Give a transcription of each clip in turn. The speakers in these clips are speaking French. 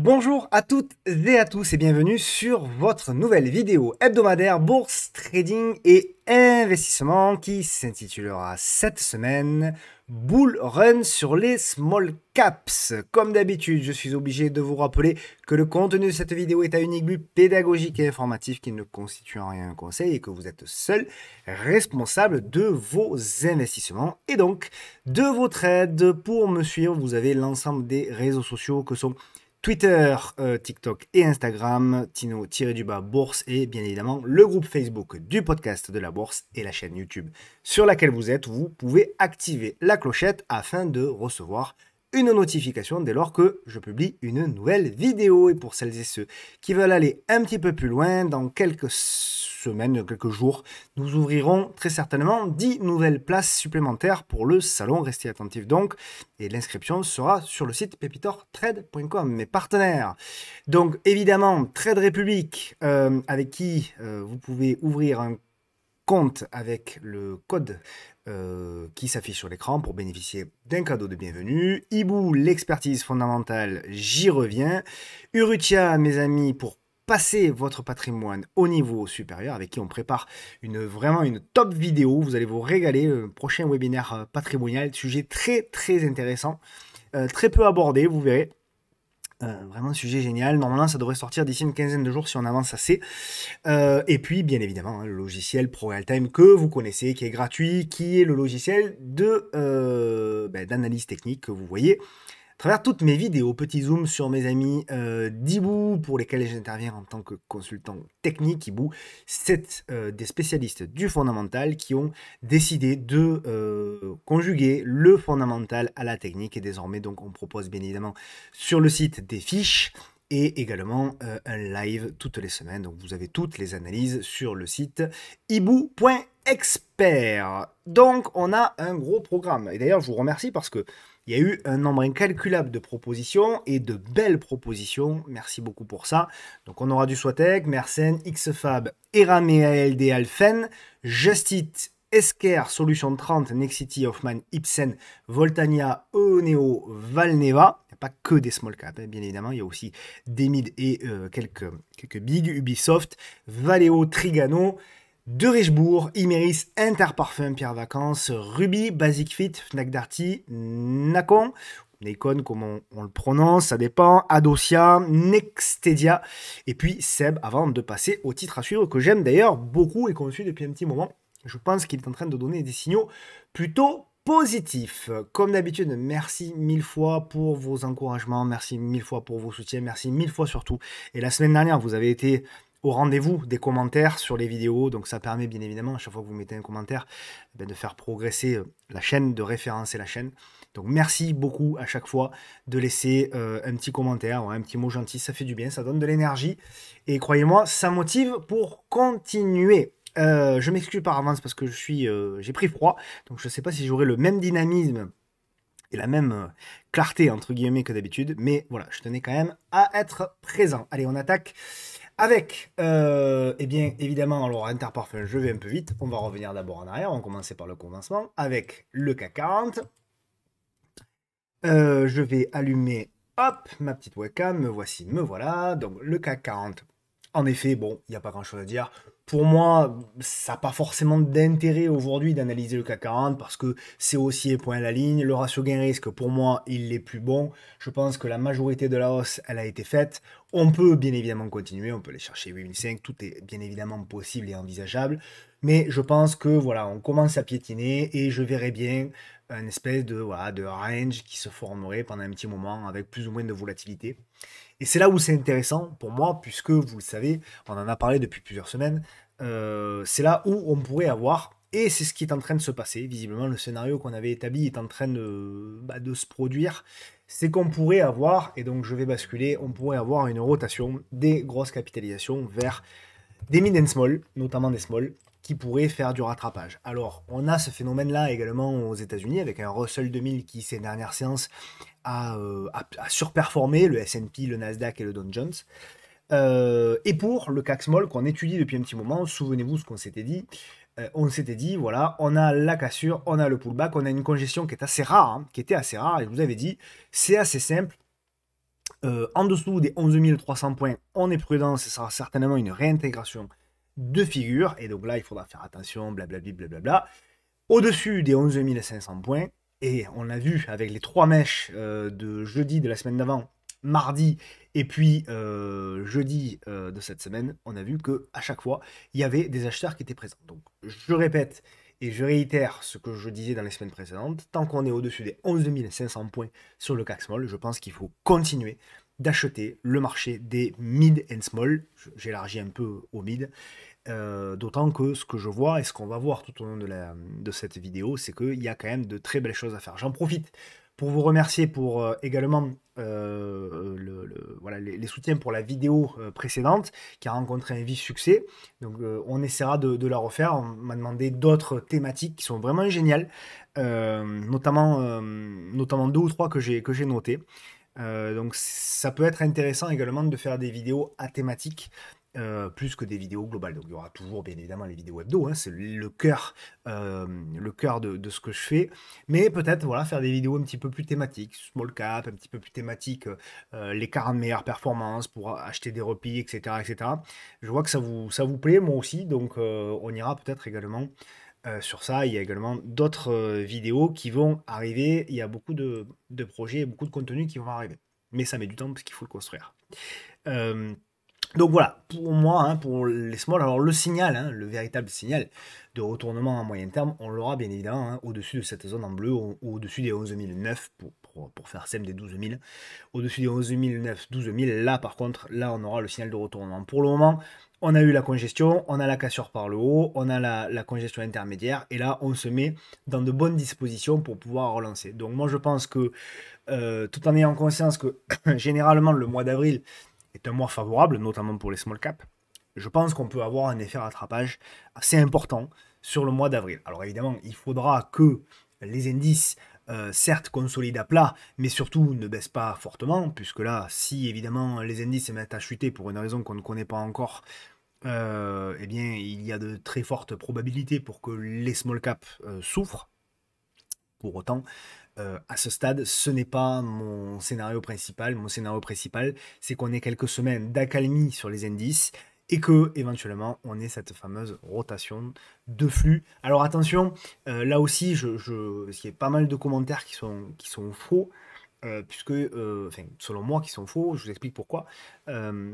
Bonjour à toutes et à tous et bienvenue sur votre nouvelle vidéo hebdomadaire bourse, trading et investissement qui s'intitulera cette semaine Bull Run sur les small caps. Comme d'habitude, je suis obligé de vous rappeler que le contenu de cette vidéo est à unique but pédagogique et informatif qui ne constitue en rien un conseil et que vous êtes seul responsable de vos investissements et donc de vos trades. Pour me suivre, vous avez l'ensemble des réseaux sociaux que sont Twitter, euh, TikTok et Instagram, Tino-du-bas Bourse et bien évidemment le groupe Facebook du podcast de la Bourse et la chaîne YouTube sur laquelle vous êtes. Vous pouvez activer la clochette afin de recevoir une notification dès lors que je publie une nouvelle vidéo. Et pour celles et ceux qui veulent aller un petit peu plus loin, dans quelques semaines, quelques jours, nous ouvrirons très certainement 10 nouvelles places supplémentaires pour le salon. Restez attentifs donc. Et l'inscription sera sur le site pepitortrade.com, mes partenaires. Donc évidemment, Trade République, euh, avec qui euh, vous pouvez ouvrir un compte avec le code euh, qui s'affiche sur l'écran pour bénéficier d'un cadeau de bienvenue. Hibou, l'expertise fondamentale, j'y reviens. Urutia, mes amis, pour passer votre patrimoine au niveau supérieur, avec qui on prépare une, vraiment une top vidéo. Vous allez vous régaler. prochain webinaire euh, patrimonial, sujet très très intéressant, euh, très peu abordé, vous verrez. Euh, vraiment un sujet génial. Normalement, ça devrait sortir d'ici une quinzaine de jours si on avance assez. et puis, bien évidemment, hein, le logiciel Pro Real que vous connaissez, qui est gratuit, qui est le logiciel de ben, d'analyse technique que vous voyez travers toutes mes vidéos, petit zoom sur mes amis euh, pour lesquels j'interviens en tant que consultant technique. Ibou, c'est euh, des spécialistes du fondamental qui ont décidé de euh, conjuguer le fondamental à la technique. Et désormais, donc, on propose bien évidemment sur le site des fiches et également euh, un live toutes les semaines. Donc vous avez toutes les analyses sur le site ibou.expert. Donc on a un gros programme. Et d'ailleurs je vous remercie parce que il y a eu un nombre incalculable de propositions et de belles propositions. Merci beaucoup pour ça. Donc on aura du Swatec, Mersenne, XFab, Erame ALD Alphen, Justit, Esker, Solution 30, Nexity, Hoffman, Ibsen, Voltania, Oneo, Valneva. Il n'y a pas que des small caps, hein, bien évidemment. Il y a aussi des mid et euh, quelques, quelques big, Ubisoft, Valeo, Trigano, de Richebourg, Imeris, Interparfum, Pierre Vacances, Ruby, Basic Fit, Fnac Darty, Nacon, Nacon comment on, le prononce, ça dépend, Adosia, Nextedia, et puis Seb, avant de passer au titre à suivre, que j'aime d'ailleurs beaucoup et qu'on suit depuis un petit moment. Je pense qu'il est en train de donner des signaux plutôt positifs. Comme d'habitude, merci mille fois pour vos encouragements, merci mille fois pour vos soutiens, merci mille fois surtout. Et la semaine dernière, vous avez été au rendez-vous des commentaires sur les vidéos. Donc ça permet bien évidemment, à chaque fois que vous mettez un commentaire, eh ben, de faire progresser euh, la chaîne, de référencer la chaîne. Donc merci beaucoup à chaque fois de laisser euh, un petit commentaire un petit mot gentil. Ça fait du bien, ça donne de l'énergie. Et croyez-moi, ça motive pour continuer. Euh, je m'excuse par avance parce que je suis, j'ai pris froid, donc je ne sais pas si j'aurai le même dynamisme et la même clarté entre guillemets que d'habitude, mais voilà, je tenais quand même à être présent. Allez, on attaque avec, euh, eh bien, évidemment, alors Interparfum, je vais un peu vite. On va revenir d'abord en arrière. On commencer par le commencement avec le CAC 40. Euh, je vais allumer, hop, ma petite webcam. Me voici, me voilà. Donc, le CAC 40. En effet, bon, il n'y a pas grand chose à dire pour moi, ça n'a pas forcément d'intérêt aujourd'hui d'analyser le CAC 40 parce que c'est haussier, point à la ligne. Le ratio gain-risque, pour moi, il est plus bon. Je pense que la majorité de la hausse, elle a été faite. On peut bien évidemment continuer, on peut aller chercher 8.5, tout est bien évidemment possible et envisageable. Mais je pense que voilà, on commence à piétiner et je verrai bien une espèce de, de range qui se formerait pendant un petit moment avec plus ou moins de volatilité. Et c'est là où c'est intéressant pour moi, puisque vous le savez, on en a parlé depuis plusieurs semaines, euh, c'est là où on pourrait avoir, et c'est ce qui est en train de se passer, visiblement le scénario qu'on avait établi est en train de, bah, de se produire, c'est qu'on pourrait avoir, et donc je vais basculer, on pourrait avoir une rotation des grosses capitalisations vers des mid and small, notamment des small, qui pourraient faire du rattrapage. Alors, on a ce phénomène-là également aux États-Unis avec un Russell 2000 qui, ces dernières séances, euh, à, surperformer le S&P, le Nasdaq et le Dow Jones. Euh, et pour le CAC Small qu'on étudie depuis un petit moment, souvenez-vous ce qu'on s'était dit. Euh, on s'était dit, voilà, on a la cassure, on a le pullback, on a une congestion qui est assez rare, hein, qui était assez rare, et je vous avais dit, c'est assez simple. en dessous des 11 300 points, on est prudent, ce sera certainement une réintégration de figure, et donc là, il faudra faire attention, blablabla. Bla, Au-dessus des 11 500 points, et on a vu avec les trois mèches euh, de jeudi de la semaine d'avant, mardi et puis euh, jeudi euh, de cette semaine, on a vu que à chaque fois, il y avait des acheteurs qui étaient présents. Donc je répète et je réitère ce que je disais dans les semaines précédentes, tant qu'on est au-dessus des 11 500 points sur le CAC Small, je pense qu'il faut continuer d'acheter le marché des mid and small, j'élargis un peu au mid, euh, d'autant que ce que je vois et ce qu'on va voir tout au long de, cette vidéo, c'est qu'il y a quand même de très belles choses à faire. J'en profite pour vous remercier pour euh, également euh, les, soutiens pour la vidéo précédente qui a rencontré un vif succès. Donc on essaiera de, la refaire. On m'a demandé d'autres thématiques qui sont vraiment géniales, notamment, deux ou trois que j'ai notées. donc ça peut être intéressant également de faire des vidéos à thématiques euh, plus que des vidéos globales. Donc il y aura toujours bien évidemment les vidéos hebdo, hein, c'est le cœur, euh, le cœur de, ce que je fais. Mais peut-être voilà, faire des vidéos un petit peu plus thématiques, small cap, un petit peu plus thématiques, euh, les 40 meilleures performances pour acheter des replis, etc. etc. Je vois que ça vous, ça vous plaît, moi aussi, donc on ira peut-être également sur ça, il y a également d'autres vidéos qui vont arriver. Il y a beaucoup de, projets, beaucoup de contenus qui vont arriver. Mais ça met du temps parce qu'il faut le construire. Donc voilà, pour moi, hein, pour les smalls, alors le signal, hein, le véritable signal de retournement à moyen terme, on l'aura bien évidemment hein, au-dessus de cette zone en bleu, au-dessus des 11 pour, pour, faire sem des 12 000, au-dessus des 11 009, 12 000, là par contre, là on aura le signal de retournement. Pour le moment, on a eu la congestion, on a la cassure par le haut, on a la, congestion intermédiaire, et là, on se met dans de bonnes dispositions pour pouvoir relancer. Donc moi, je pense que, euh, tout en ayant conscience que généralement, le mois d'avril, est un mois favorable, notamment pour les small caps, je pense qu'on peut avoir un effet rattrapage assez important sur le mois d'avril. Alors évidemment, il faudra que les indices euh, certes consolident à plat, mais surtout ne baissent pas fortement, puisque là, si évidemment les indices se mettent à chuter pour une raison qu'on ne connaît pas encore, euh, eh bien, il y a de très fortes probabilités pour que les small caps euh, souffrent. Pour autant, euh, à ce stade, ce n'est pas mon scénario principal. Mon scénario principal, c'est qu'on ait quelques semaines d'accalmie sur les indices et que éventuellement on ait cette fameuse rotation de flux. Alors attention, euh, là aussi, je, je, il y a pas mal de commentaires qui sont faux. Euh, puisque, euh, selon moi, qui sont faux, je vous explique pourquoi. Euh,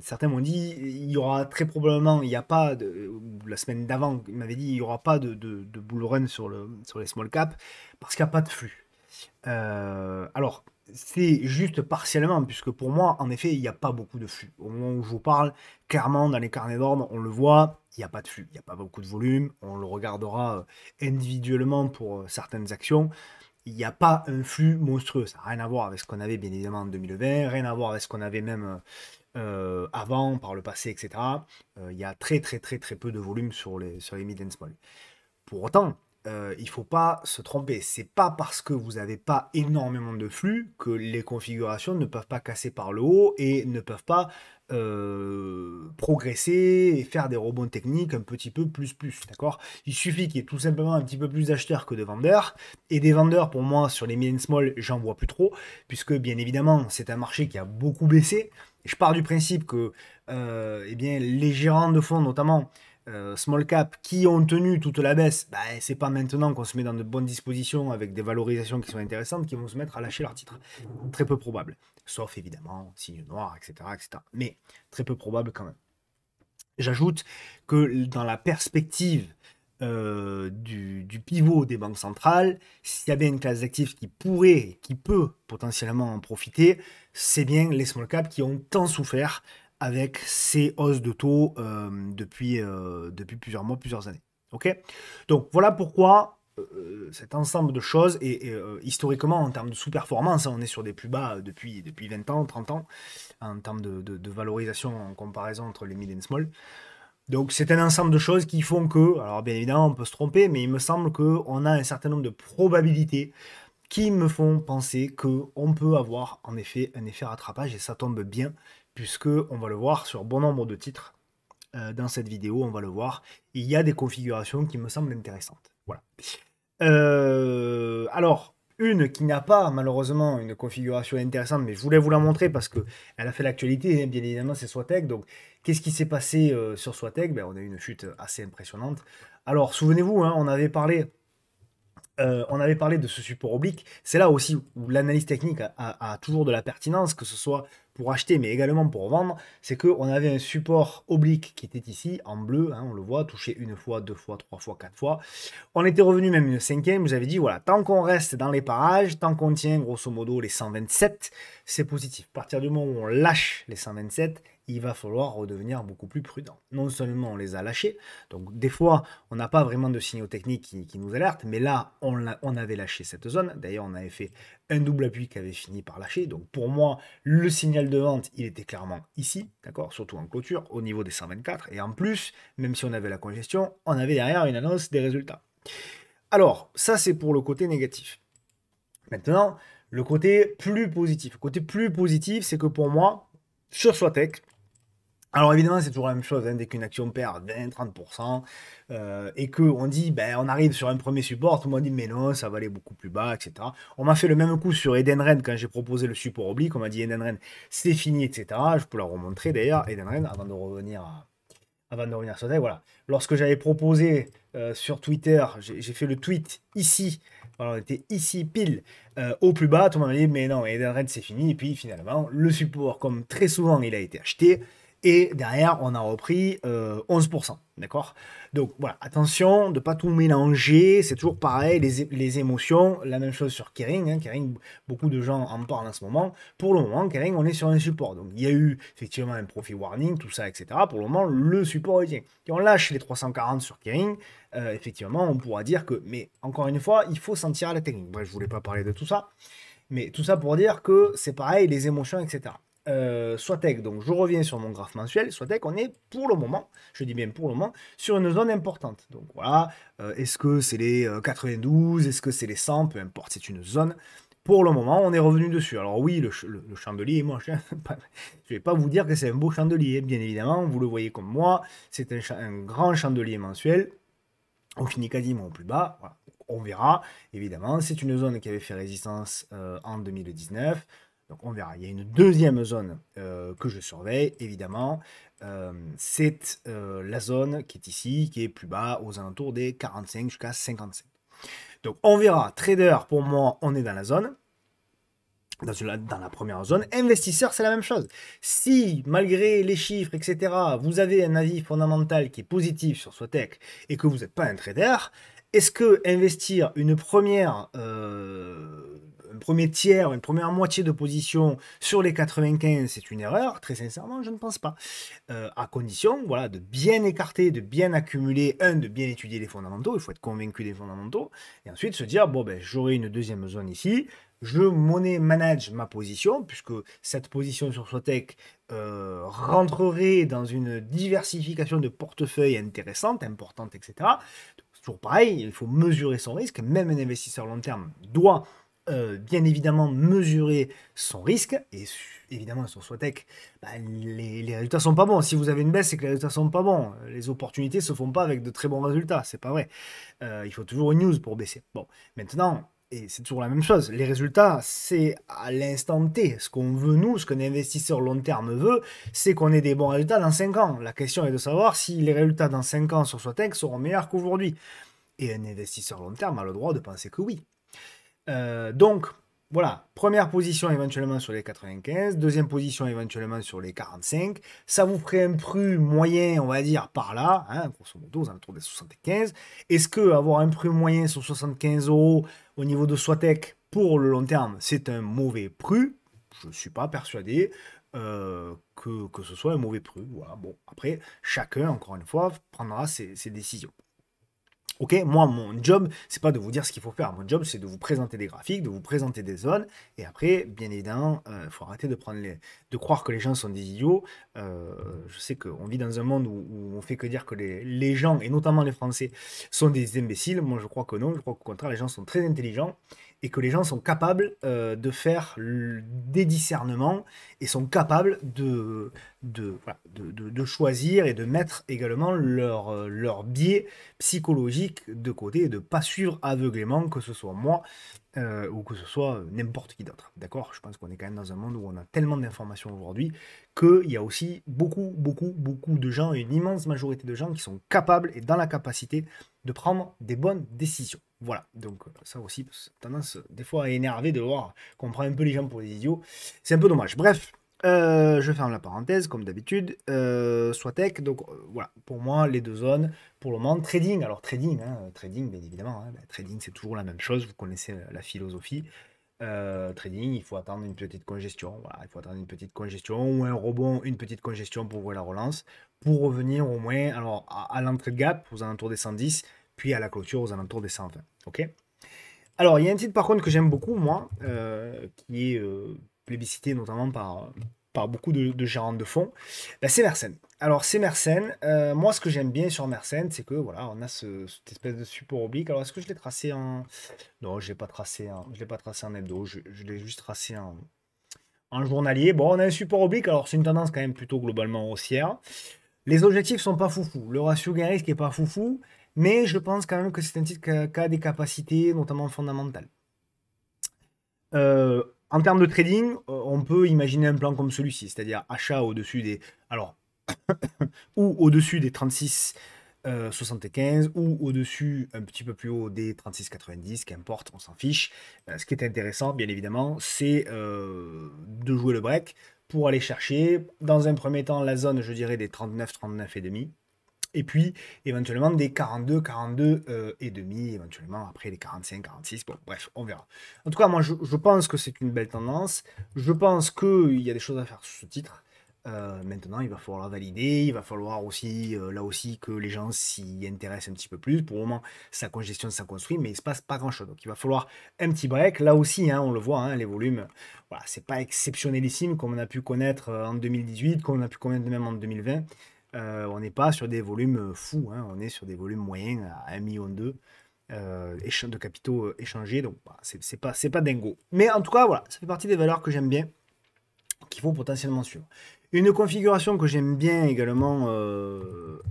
certains m'ont dit, il y aura très probablement, il n'y a pas, de, la semaine d'avant, ils m'avaient dit, il n'y aura pas de, de, bull run sur, le, sur les small caps, parce qu'il n'y a pas de flux. alors, c'est juste partiellement, puisque pour moi, en effet, il n'y a pas beaucoup de flux. Au moment où je vous parle, clairement, dans les carnets d'ordre, on le voit, il n'y a pas de flux, il n'y a pas beaucoup de volume, on le regardera individuellement pour certaines actions il n'y a pas un flux monstrueux. Ça n'a rien à voir avec ce qu'on avait bien évidemment en 2020, rien à voir avec ce qu'on avait même euh, avant, par le passé, etc. Euh, il y a très très très très peu de volume sur les, sur les mid and small. Pour autant, euh, il ne faut pas se tromper. C'est pas parce que vous n'avez pas énormément de flux que les configurations ne peuvent pas casser par le haut et ne peuvent pas euh, progresser et faire des rebonds techniques un petit peu plus plus, d'accord Il suffit qu'il y ait tout simplement un petit peu plus d'acheteurs que de vendeurs, et des vendeurs pour moi sur les mid small, j'en vois plus trop, puisque bien évidemment c'est un marché qui a beaucoup baissé. Je pars du principe que euh, eh bien, les gérants de fonds notamment, euh, small cap qui ont tenu toute la baisse, bah, c'est pas maintenant qu'on se met dans de bonnes dispositions avec des valorisations qui sont intéressantes qui vont se mettre à lâcher leurs titres Très peu probable sauf évidemment signe noir, etc., etc. Mais très peu probable quand même. J'ajoute que dans la perspective euh, du, pivot des banques centrales, s'il y avait une classe d'actifs qui pourrait, qui peut potentiellement en profiter, c'est bien les small caps qui ont tant souffert avec ces hausses de taux euh, depuis, euh, depuis plusieurs mois, plusieurs années. Ok Donc voilà pourquoi euh, euh, cet ensemble de choses, et, euh, historiquement, en termes de sous-performance, hein, on est sur des plus bas depuis, depuis 20 ans, 30 ans, en termes de, valorisation en comparaison entre les mid les small. Donc c'est un ensemble de choses qui font que, alors bien évidemment on peut se tromper, mais il me semble qu'on a un certain nombre de probabilités qui me font penser qu'on peut avoir en effet un effet rattrapage, et ça tombe bien, puisque on va le voir sur bon nombre de titres dans cette vidéo, on va le voir, il y a des configurations qui me semblent intéressantes. Voilà. Euh, alors, une qui n'a pas malheureusement une configuration intéressante, mais je voulais vous la montrer parce qu'elle a fait l'actualité, hein, bien évidemment, c'est Swatech. Donc, qu'est-ce qui s'est passé euh, sur Swatech ben, On a eu une chute assez impressionnante. Alors, souvenez-vous, hein, on avait parlé euh, on avait parlé de ce support oblique. C'est là aussi où l'analyse technique a, toujours de la pertinence, que ce soit pour acheter mais également pour vendre. C'est qu'on avait un support oblique qui était ici en bleu, hein, on le voit, touché une fois, deux fois, trois fois, quatre fois. On était revenu même une cinquième. vous avez dit voilà, tant qu'on reste dans les parages, tant qu'on tient grosso modo les 127, c'est positif. À partir du moment où on lâche les 127, il va falloir redevenir beaucoup plus prudent. Non seulement on les a lâchés, donc des fois on n'a pas vraiment de signaux techniques qui, nous alertent, mais là on, avait lâché cette zone. D'ailleurs on avait fait un double appui qui avait fini par lâcher. Donc pour moi le signal de vente il était clairement ici, d'accord, surtout en clôture au niveau des 124. Et en plus, même si on avait la congestion, on avait derrière une annonce des résultats. Alors ça c'est pour le côté négatif. Maintenant, le côté plus positif. Le côté plus positif, c'est que pour moi, sur Swatech, alors évidemment, c'est toujours la même chose, hein, dès qu'une action perd 20-30%, euh, et qu'on dit, ben, on arrive sur un premier support, tout le monde dit, mais non, ça va aller beaucoup plus bas, etc. On m'a fait le même coup sur Edenren quand j'ai proposé le support oblique, on m'a dit, Edenren, c'est fini, etc. Je peux la remontrer d'ailleurs, Edenren, avant de revenir à, avant de revenir sur ça, voilà. Lorsque j'avais proposé euh, sur Twitter, j'ai fait le tweet ici, alors on était ici pile euh, au plus bas, tout le monde m'a dit, mais non, Edenren, c'est fini, et puis finalement, le support, comme très souvent, il a été acheté. Et derrière, on a repris 11%. Euh, d'accord Donc voilà, attention de ne pas tout mélanger. C'est toujours pareil, les, émotions. La même chose sur Kering. Hein. Kering, beaucoup de gens en parlent en ce moment. Pour le moment, Kering, on est sur un support. Donc il y a eu effectivement un profit warning, tout ça, etc. Pour le moment, le support est bien. Si on lâche les 340 sur Kering, euh, effectivement, on pourra dire que. Mais encore une fois, il faut sentir la technique. Je je voulais pas parler de tout ça. Mais tout ça pour dire que c'est pareil, les émotions, etc euh, Donc je reviens sur mon graphe mensuel. tech on est pour le moment, je dis bien pour le moment, sur une zone importante. Donc voilà, euh, est-ce que c'est les 92, euh, est-ce que c'est les 100, peu importe, c'est une zone. Pour le moment, on est revenu dessus. Alors oui, le, chandelier moi, je ne vais pas vous dire que c'est un beau chandelier, bien évidemment. Vous le voyez comme moi. C'est un, grand chandelier mensuel. On finit quasiment au plus bas. on verra. Évidemment, c'est une zone qui avait fait résistance euh, en 2019. Donc on verra. Il y a une deuxième zone euh, que je surveille, évidemment. Euh, c'est euh, la zone qui est ici, qui est plus bas, aux alentours des 45 jusqu'à 55. Donc on verra. Trader, pour moi, on est dans la zone. Dans, dans la première zone. Investisseur, c'est la même chose. Si, malgré les chiffres, etc., vous avez un avis fondamental qui est positif sur Swatech et que vous n'êtes pas un trader, est-ce que investir une première un premier tiers, une première moitié de position sur les 95, c'est une erreur. Très sincèrement, je ne pense pas. Euh, à condition voilà, de bien écarter, de bien accumuler, un, de bien étudier les fondamentaux, il faut être convaincu des fondamentaux, et ensuite se dire, bon, ben, j'aurai une deuxième zone ici, je monnaie manage ma position, puisque cette position sur Swatech euh, rentrerait dans une diversification de portefeuille intéressante, importante, etc. Toujours pareil, il faut mesurer son risque. Même un investisseur long terme doit euh, bien évidemment mesurer son risque. Et évidemment, sur Swatech, bah, les, les, résultats sont pas bons. Si vous avez une baisse, c'est que les résultats sont pas bons. Les opportunités se font pas avec de très bons résultats. C'est pas vrai. Euh, il faut toujours une news pour baisser. Bon, maintenant. Et c'est toujours la même chose. Les résultats, c'est à l'instant T. Ce qu'on veut, nous, ce qu'un investisseur long terme veut, c'est qu'on ait des bons résultats dans 5 ans. La question est de savoir si les résultats dans 5 ans sur Swatech seront meilleurs qu'aujourd'hui. Et un investisseur long terme a le droit de penser que oui. Euh, donc, voilà, première position éventuellement sur les 95, deuxième position éventuellement sur les 45. Ça vous ferait un prix moyen, on va dire, par là, hein, grosso modo, aux alentours des 75. Est-ce que avoir un prix moyen sur 75 euros au niveau de Swatec pour le long terme, c'est un mauvais prix Je ne suis pas persuadé. Euh, que, ce soit un mauvais prix. bon, après, chacun, encore une fois, prendra ses décisions. Ok, moi mon job, c'est pas de vous dire ce qu'il faut faire. Mon job, c'est de vous présenter des graphiques, de vous présenter des zones. Et après, bien évidemment, euh, il faut arrêter de prendre les, de croire que les gens sont des idiots. Euh, je sais qu'on vit dans un monde où, on fait que dire que les, les, gens, et notamment les Français, sont des imbéciles. Moi, je crois que non. Je crois qu'au contraire, les gens sont très intelligents et que les gens sont capables euh, de faire des discernements et sont capables de, de, choisir et de mettre également leur, euh, leur biais psychologique de côté et de ne pas suivre aveuglément, que ce soit moi euh, ou que ce soit euh, n'importe qui d'autre. D'accord Je pense qu'on est quand même dans un monde où on a tellement d'informations aujourd'hui qu'il y a aussi beaucoup, beaucoup, beaucoup de gens, une immense majorité de gens qui sont capables et dans la capacité de prendre des bonnes décisions. Voilà, donc euh, ça aussi, tendance des fois à énerver de voir qu'on prend un peu les gens pour des idiots. C'est un peu dommage. Bref, euh, je ferme la parenthèse, comme d'habitude. Euh, soit tech, donc euh, voilà, pour moi, les deux zones, pour le moment, trading. Alors, trading, hein, trading, bien évidemment, hein. ben, trading, c'est toujours la même chose, vous connaissez la philosophie. trading, il faut attendre une petite congestion. Voilà, il faut attendre une petite congestion ou un rebond, une petite congestion pour voir la relance, pour revenir au moins alors, à, l'entrée de gap aux alentours des 110, puis à la clôture aux alentours des 120. Ok alors, il y a un titre par contre que j'aime beaucoup, moi, qui est plébiscité notamment par, par beaucoup de, gérants de fonds, bah, c'est Mersenne. Alors c'est Mersenne, euh, moi ce que j'aime bien sur Mersenne, c'est que voilà, on a cette espèce de support oblique. Alors est-ce que je l'ai tracé en... Non, je ne l'ai pas tracé en, je l'ai pas tracé en hebdo, je, l'ai juste tracé en, journalier. Bon, on a un support oblique, alors c'est une tendance quand même plutôt globalement haussière. Les objectifs sont pas foufou, le ratio gain-risque est pas foufou, mais je pense quand même que c'est un titre qui des capacités, notamment fondamentales. Euh, en termes de trading, euh, on peut imaginer un plan comme celui-ci, c'est-à-dire achat au-dessus des. Alors, ou au-dessus des 36. Euh, ou au-dessus, un petit peu plus haut des 36,90, qu'importe, on s'en fiche. Euh, ce qui est intéressant, bien évidemment, c'est de jouer le break pour aller chercher, dans un premier temps, la zone, je dirais, des 39, et demi, et puis, éventuellement, des 42, 42 euh, et demi, éventuellement, après les 45, 46. Bon, bref, on verra. En tout cas, moi, je, pense que c'est une belle tendance. Je pense qu'il y a des choses à faire sur ce titre. Euh, maintenant, il va falloir valider, il va falloir aussi, euh, là aussi, que les gens s'y intéressent un petit peu plus. Pour le moment, sa congestion, ça construit, mais il ne se passe pas grand-chose. Donc, il va falloir un petit break. Là aussi, hein, on le voit, hein, les volumes, voilà, c'est pas exceptionnelissime comme on a pu connaître en 2018, comme on a pu connaître même en 2020. Euh, on n'est pas sur des volumes euh, fous, hein. on est sur des volumes moyens à 1,2 million euh, de capitaux échangés, donc bah, ce c'est pas, pas dingo. Mais en tout cas, voilà, ça fait partie des valeurs que j'aime bien, qu'il faut potentiellement suivre. Une configuration que j'aime bien également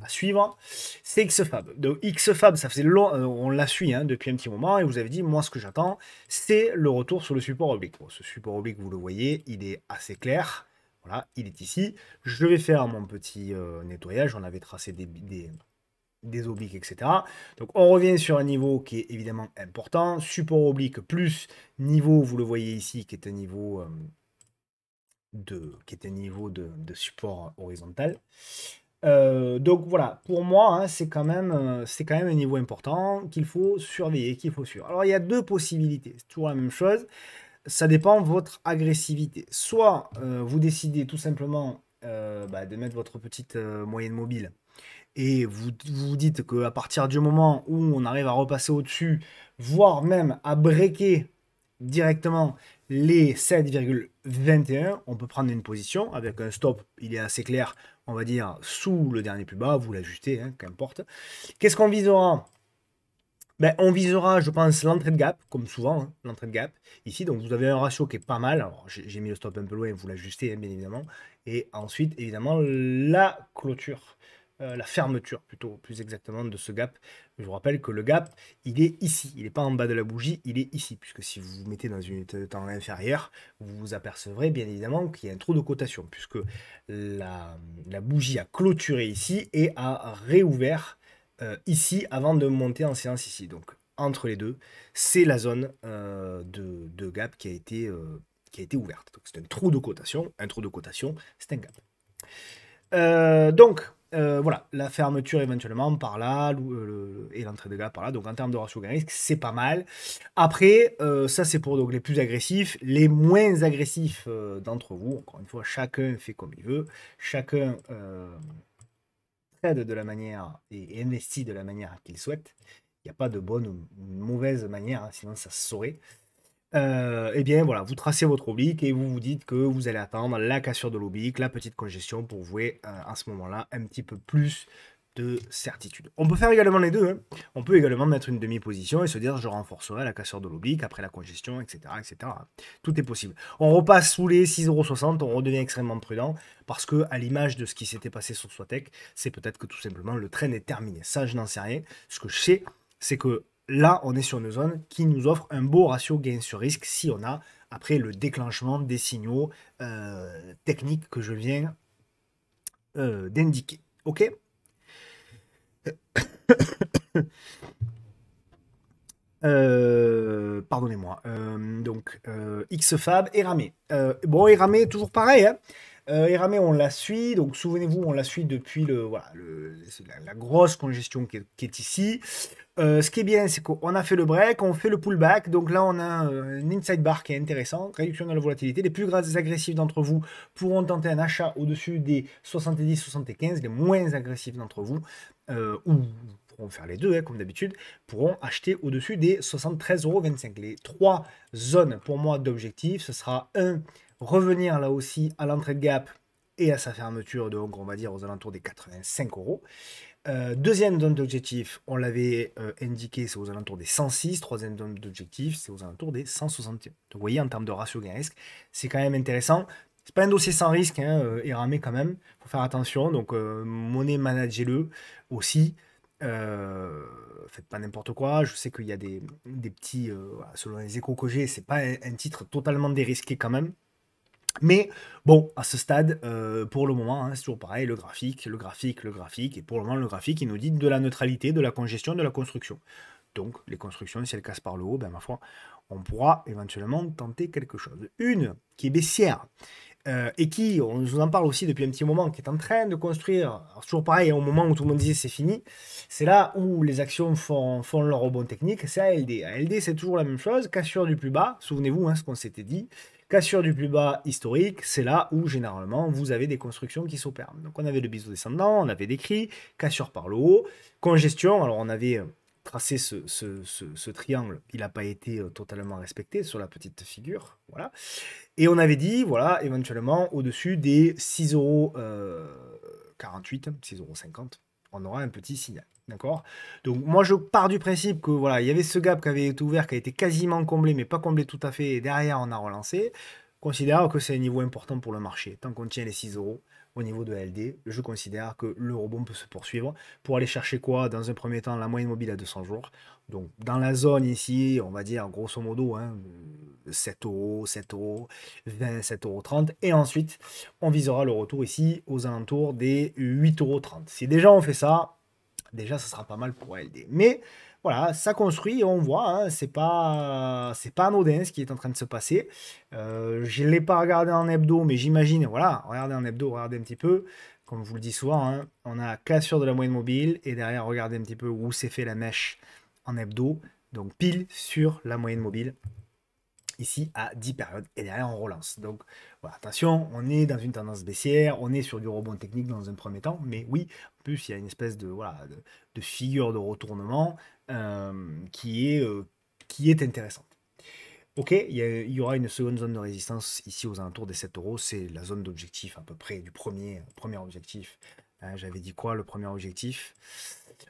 à suivre, c'est XFAB. Donc XFAB, ça faisait long, on la suit hein, depuis un petit moment et vous avez dit, moi ce que j'attends, c'est le retour sur le support oblique. ce support oblique, vous le voyez, il est assez clair. Voilà, il est ici. Je vais faire mon petit euh, nettoyage. On avait tracé des, obliques, etc. Donc on revient sur un niveau qui est évidemment important. Support oblique plus niveau, vous le voyez ici, qui est un niveau, euh, de, qui est un niveau de, support horizontal. Euh, donc voilà, pour moi, hein, c'est quand, même, c'est quand même un niveau important qu'il faut surveiller, qu'il faut suivre. Alors il y a deux possibilités, c'est toujours la même chose ça dépend de votre agressivité. Soit euh, vous décidez tout simplement euh, bah, de mettre votre petite euh, moyenne mobile et vous vous dites qu'à partir du moment où on arrive à repasser au-dessus, voire même à breaker directement les 7,21, on peut prendre une position avec un stop, il est assez clair, on va dire, sous le dernier plus bas, vous l'ajustez, hein, qu'importe. Qu'est-ce qu'on visera ben, on visera, je pense, l'entrée de gap, comme souvent, hein, l'entrée de gap. Ici, donc vous avez un ratio qui est pas mal. Alors, j'ai mis le stop un peu loin, vous l'ajustez, hein, bien évidemment. Et ensuite, évidemment, la clôture, euh, la fermeture, plutôt, plus exactement, de ce gap. Je vous rappelle que le gap, il est ici. Il n'est pas en bas de la bougie, il est ici. Puisque si vous vous mettez dans une unité de temps inférieure, vous vous apercevrez, bien évidemment, qu'il y a un trou de cotation, puisque la, la bougie a clôturé ici et a réouvert euh, ici avant de monter en séance ici. Donc entre les deux, c'est la zone euh, de, gap qui a été, euh, qui a été ouverte. Donc c'est un trou de cotation, un trou de cotation, c'est un gap. donc voilà, la fermeture éventuellement par là et l'entrée de gap par là. Donc en termes de ratio gain-risque, c'est pas mal. Après, ça c'est pour les plus agressifs. Les moins agressifs d'entre vous, encore une fois, chacun fait comme il veut. Chacun de la manière et, investit de la manière qu'il souhaite, il n'y a pas de bonne ou mauvaise manière, hein, sinon ça se saurait. et euh, eh bien voilà, vous tracez votre oblique et vous vous dites que vous allez attendre la cassure de l'oblique, la petite congestion pour vous euh, à ce moment-là un petit peu plus de certitude. On peut faire également les deux. Hein. On peut également mettre une demi-position et se dire je renforcerai la casseur de l'oblique après la congestion, etc., etc. Tout est possible. On repasse sous les 6,60€, on redevient extrêmement prudent parce que, à l'image de ce qui s'était passé sur Swatec, c'est peut-être que tout simplement le train est terminé. Ça, je n'en sais rien. Ce que je sais, c'est que là, on est sur une zone qui nous offre un beau ratio gain sur risque si on a, après le déclenchement des signaux euh, techniques que je viens euh, d'indiquer. OK euh, pardonnez-moi. Euh, donc, euh, et Ramé. Euh, bon, Ramé, toujours pareil. Hein euh, on la suit, donc souvenez-vous, on la suit depuis le, la, grosse congestion qui est, ici. Euh, ce qui est bien, c'est qu'on a fait le break, on fait le pullback, donc là on a une inside bar qui est intéressante, réduction de la volatilité. Les plus et agressifs d'entre vous pourront tenter un achat au-dessus des 70-75, les moins agressifs d'entre vous, euh, ou pourront faire les deux, hein, comme d'habitude, pourront acheter au-dessus des 73,25€. Les trois zones pour moi d'objectif, ce sera un revenir là aussi à l'entrée de gap et à sa fermeture, donc on va dire aux alentours des 85 euros. Euh, deuxième zone d'objectif, on l'avait euh, indiqué, c'est aux alentours des 106. Troisième zone d'objectif, c'est aux alentours des 160. Donc vous voyez, en termes de ratio gain-risque, c'est quand même intéressant. C'est pas un dossier sans risque, hein, euh, et ramé quand même. Il faut faire attention. Donc, monnaie, managez-le aussi. faites pas n'importe quoi. Je sais qu'il y a des, petits. selon les échos que j'ai, c'est pas un titre totalement dérisqué quand même. Mais bon, à ce stade, euh, pour le moment, hein, c'est toujours pareil, le graphique, le graphique, le graphique, et pour le moment, le graphique, il nous dit de la neutralité, de la congestion, de la construction. Donc, les constructions, si elles cassent par le haut, ben, ma foi, on pourra éventuellement tenter quelque chose. Une qui est baissière euh, et qui, on nous en parle aussi depuis un petit moment, qui est en train de construire, toujours pareil, au moment où tout le monde disait c'est fini, c'est là où les actions font, font leur rebond technique, c'est ALD. ALD, c'est toujours la même chose, cassure du plus bas, souvenez-vous hein, ce qu'on s'était dit, cassure du plus bas historique, c'est là où généralement vous avez des constructions qui s'opèrent. Donc on avait le biseau descendant, on avait des cris, cassure par le haut, congestion, alors on avait euh, Tracer ce, triangle, il n'a pas été euh, totalement respecté sur la petite figure. Voilà. Et on avait dit, voilà, éventuellement, au-dessus des 6,48€, 6,50€, euh, on aura un petit signal. D'accord Donc moi je pars du principe que voilà, il y avait ce gap qui avait été ouvert, qui a été quasiment comblé, mais pas comblé tout à fait, et derrière on a relancé. Considère que c'est un niveau important pour le marché. Tant qu'on tient les 6 euros, au niveau de LD, je considère que le rebond peut se poursuivre pour aller chercher quoi Dans un premier temps, la moyenne mobile à 200 jours. Donc, dans la zone ici, on va dire grosso modo 7 hein, euros, 7 euros, 20, euros 30. Et ensuite, on visera le retour ici aux alentours des 8 euros 30. Si déjà on fait ça, déjà, ce sera pas mal pour LD. Mais voilà, ça construit on voit, hein, c'est pas, c'est pas anodin ce qui est en train de se passer. Euh, je ne l'ai pas regardé en hebdo, mais j'imagine, voilà, regardez en hebdo, regardez un petit peu, comme je vous le dis souvent, hein, on a cassure de la moyenne mobile et derrière, regardez un petit peu où s'est fait la mèche en hebdo, donc pile sur la moyenne mobile ici à 10 périodes et derrière on relance. Donc voilà, attention, on est dans une tendance baissière, on est sur du rebond technique dans un premier temps, mais oui, en plus il y a une espèce de, voilà, de, figure de retournement euh, qui, est, euh, qui est intéressante. Ok, il y, aura une seconde zone de résistance ici aux alentours des 7 euros, c'est la zone d'objectif à peu près du premier, premier objectif. Hein, j'avais dit quoi le premier objectif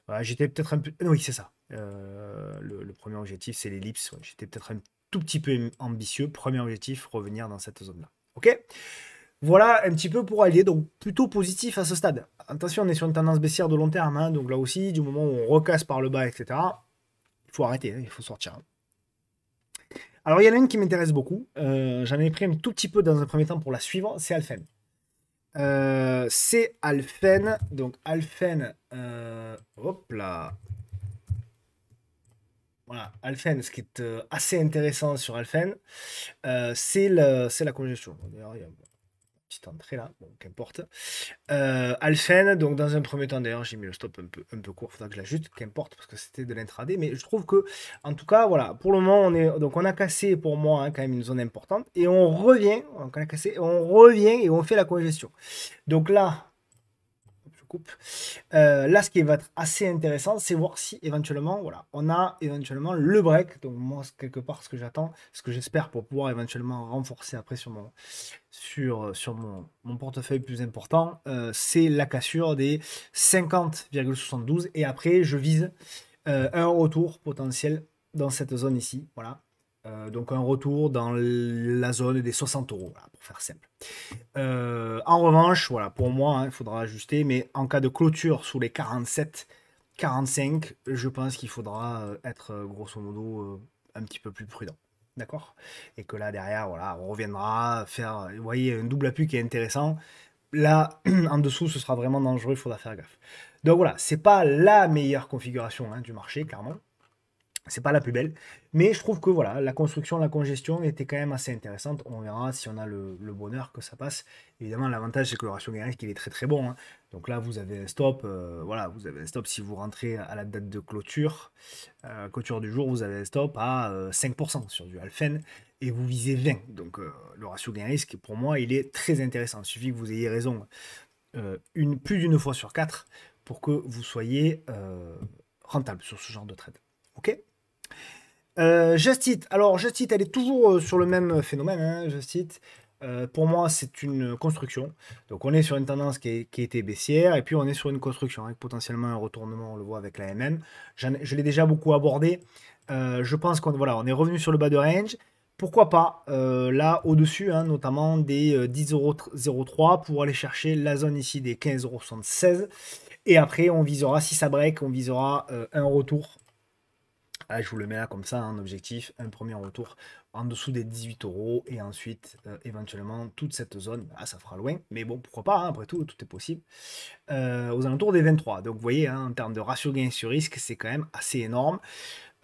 voilà, J'étais peut-être un peu... Non, oui, c'est ça. Euh, le, premier objectif, c'est l'ellipse. J'étais peut-être un tout petit peu ambitieux. Premier objectif, revenir dans cette zone-là. OK voilà un petit peu pour allier, donc plutôt positif à ce stade. Attention, on est sur une tendance baissière de long terme, hein, donc là aussi, du moment où on recasse par le bas, etc., il faut arrêter, hein, il faut sortir. Hein. Alors, il y en a une qui m'intéresse beaucoup, euh, j'en ai pris un tout petit peu dans un premier temps pour la suivre, c'est Alphen. Euh, c'est Alphen, donc Alphen, euh, hop là, voilà, Alphen, ce qui est euh, assez intéressant sur Alphen, euh, c'est la congestion. D'ailleurs, il y a une petite entrée là, qu'importe. Euh, Alphen, donc dans un premier temps, d'ailleurs, j'ai mis le stop un peu, un peu court, faudra que je l'ajuste, qu'importe, parce que c'était de l'intraday. Mais je trouve que, en tout cas, voilà, pour le moment, on, est, a cassé pour moi hein, quand même une zone importante, et on revient, on a cassé, on revient et on fait la congestion. Donc là, euh, là, ce qui va être assez intéressant, c'est voir si éventuellement, voilà, on a éventuellement le break. Donc moi, quelque part, ce que j'attends, ce que j'espère pour pouvoir éventuellement renforcer après sur mon, sur, mon, portefeuille plus important, euh, c'est la cassure des 50,72. Et après, je vise euh, un retour potentiel dans cette zone ici. Voilà. Euh, donc un retour dans la zone des 60 euros, pour faire simple. Euh, en revanche, voilà, pour moi, hein, il faudra ajuster, mais en cas de clôture sous les 47, 45, je pense qu'il faudra euh, être grosso modo un petit peu plus prudent. D'accord Et que là, derrière, voilà, on reviendra faire, voyez, un double appui qui est intéressant. Là, en dessous, ce sera vraiment dangereux, il faudra faire gaffe. Donc voilà, c'est pas la meilleure configuration hein, du marché, clairement. C'est pas la plus belle, mais je trouve que voilà, la construction, la congestion était quand même assez intéressante. On verra si on a le, bonheur que ça passe. Évidemment, l'avantage c'est que le ratio gain il est très très bon. Hein. Donc là, vous avez un stop. Euh, voilà, vous avez un stop si vous rentrez à la date de clôture, euh, clôture du jour, vous avez un stop à 5% euh, sur du Alphen et vous visez 20. Donc le ratio gain risque, pour moi, il est très intéressant. Il suffit que vous ayez raison une plus d'une fois sur quatre pour que vous soyez rentable sur ce genre de trade. Ok euh, Justit, alors Justit, elle est toujours euh, sur le même phénomène, hein, Je cite. Euh, pour moi, c'est une construction. Donc, on est sur une tendance qui, qui, était baissière, et puis on est sur une construction avec potentiellement un retournement. On le voit avec la MM. Je l'ai déjà beaucoup abordé. Euh, je pense qu'on voilà, on est revenu sur le bas de range. Pourquoi pas là au-dessus, hein, notamment des 10,03 pour aller chercher la zone ici des 15,76 Et après, on visera si ça break, on visera un retour ah, je vous le mets là comme ça, en hein, objectif, un premier retour en dessous des 18 euros et ensuite euh, éventuellement toute cette zone, bah, ça fera loin, mais bon, pourquoi pas, hein, après tout, tout est possible, euh, aux alentours des 23. Donc vous voyez, hein, en termes de ratio gain sur risque, c'est quand même assez énorme.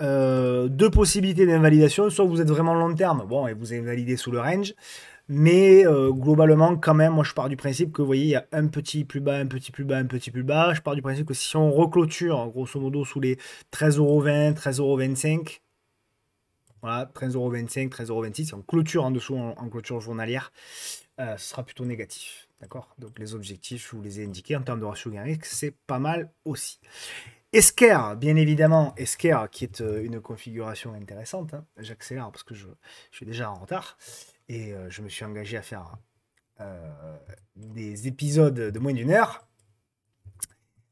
Euh, deux possibilités d'invalidation, soit vous êtes vraiment long terme, bon, et vous invalidez sous le range, mais euh, globalement, quand même, moi je pars du principe que, vous voyez, il y a un petit plus bas, un petit plus bas, un petit plus bas. Je pars du principe que si on reclôture, grosso modo, sous les 13,20€, 13,25€, voilà, 13,25€, 13,26€, si on clôture en dessous, en, clôture journalière, euh, ce sera plutôt négatif. D'accord Donc les objectifs, je vous les ai indiqués en termes de ratio gain-risque, c'est pas mal aussi. Esquerre, bien évidemment, Esquerre, qui est euh, une configuration intéressante. Hein. J'accélère parce que je, suis déjà en retard. Et euh, je me suis engagé à faire euh, des épisodes de moins d'une heure.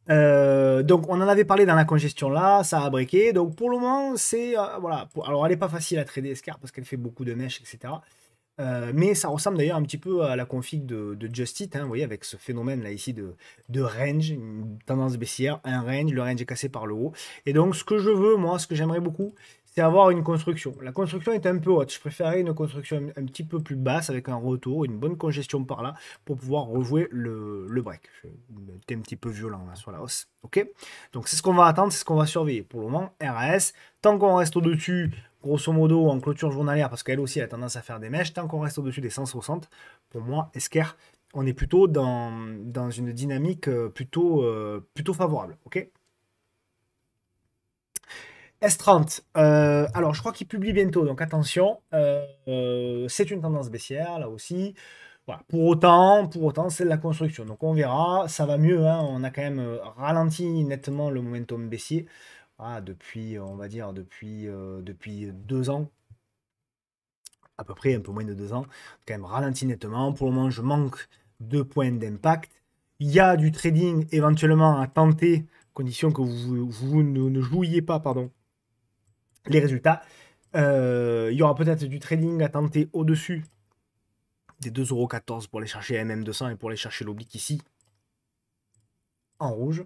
Euh, donc on en avait parlé dans la congestion là, ça a briqué. Donc pour le moment, c'est voilà. alors elle n'est pas facile à trader Escar parce qu'elle fait beaucoup de mèches, etc. mais ça ressemble d'ailleurs un petit peu à la config de, de Just hein, vous voyez, avec ce phénomène là ici de, de range, une tendance baissière, un range, le range est cassé par le haut. Et donc ce que je veux, moi, ce que j'aimerais beaucoup, c'est avoir une construction. La construction est un peu haute. Je préférais une construction un, petit peu plus basse avec un retour, une bonne congestion par là pour pouvoir rejouer le, break. C'est un petit peu violent sur la hausse. Ok Donc c'est ce qu'on va attendre, c'est ce qu'on va surveiller. Pour le moment, RAS, tant qu'on reste au-dessus, grosso modo, en clôture journalière, parce qu'elle aussi a tendance à faire des mèches, tant qu'on reste au-dessus des 160, pour moi, Esquer, on est plutôt dans, dans une dynamique euh, plutôt, euh, plutôt favorable. Ok S30, euh, alors je crois qu'il publie bientôt, donc attention, euh, euh, c'est une tendance baissière là aussi. Pour autant, pour autant, c'est de la construction. Donc on verra, ça va mieux. Hein, on a quand même ralenti nettement le momentum baissier depuis, on va dire, depuis, depuis deux ans, à peu près un peu moins de deux ans, quand même ralenti nettement. Pour le moment, je manque deux points d'impact. Il y a du trading éventuellement à tenter, condition que vous, ne, jouiez pas pardon, les résultats. Euh, il y aura peut-être du trading à tenter au-dessus des 2,14€ pour aller chercher MM200 et pour aller chercher l'oblique ici, en rouge.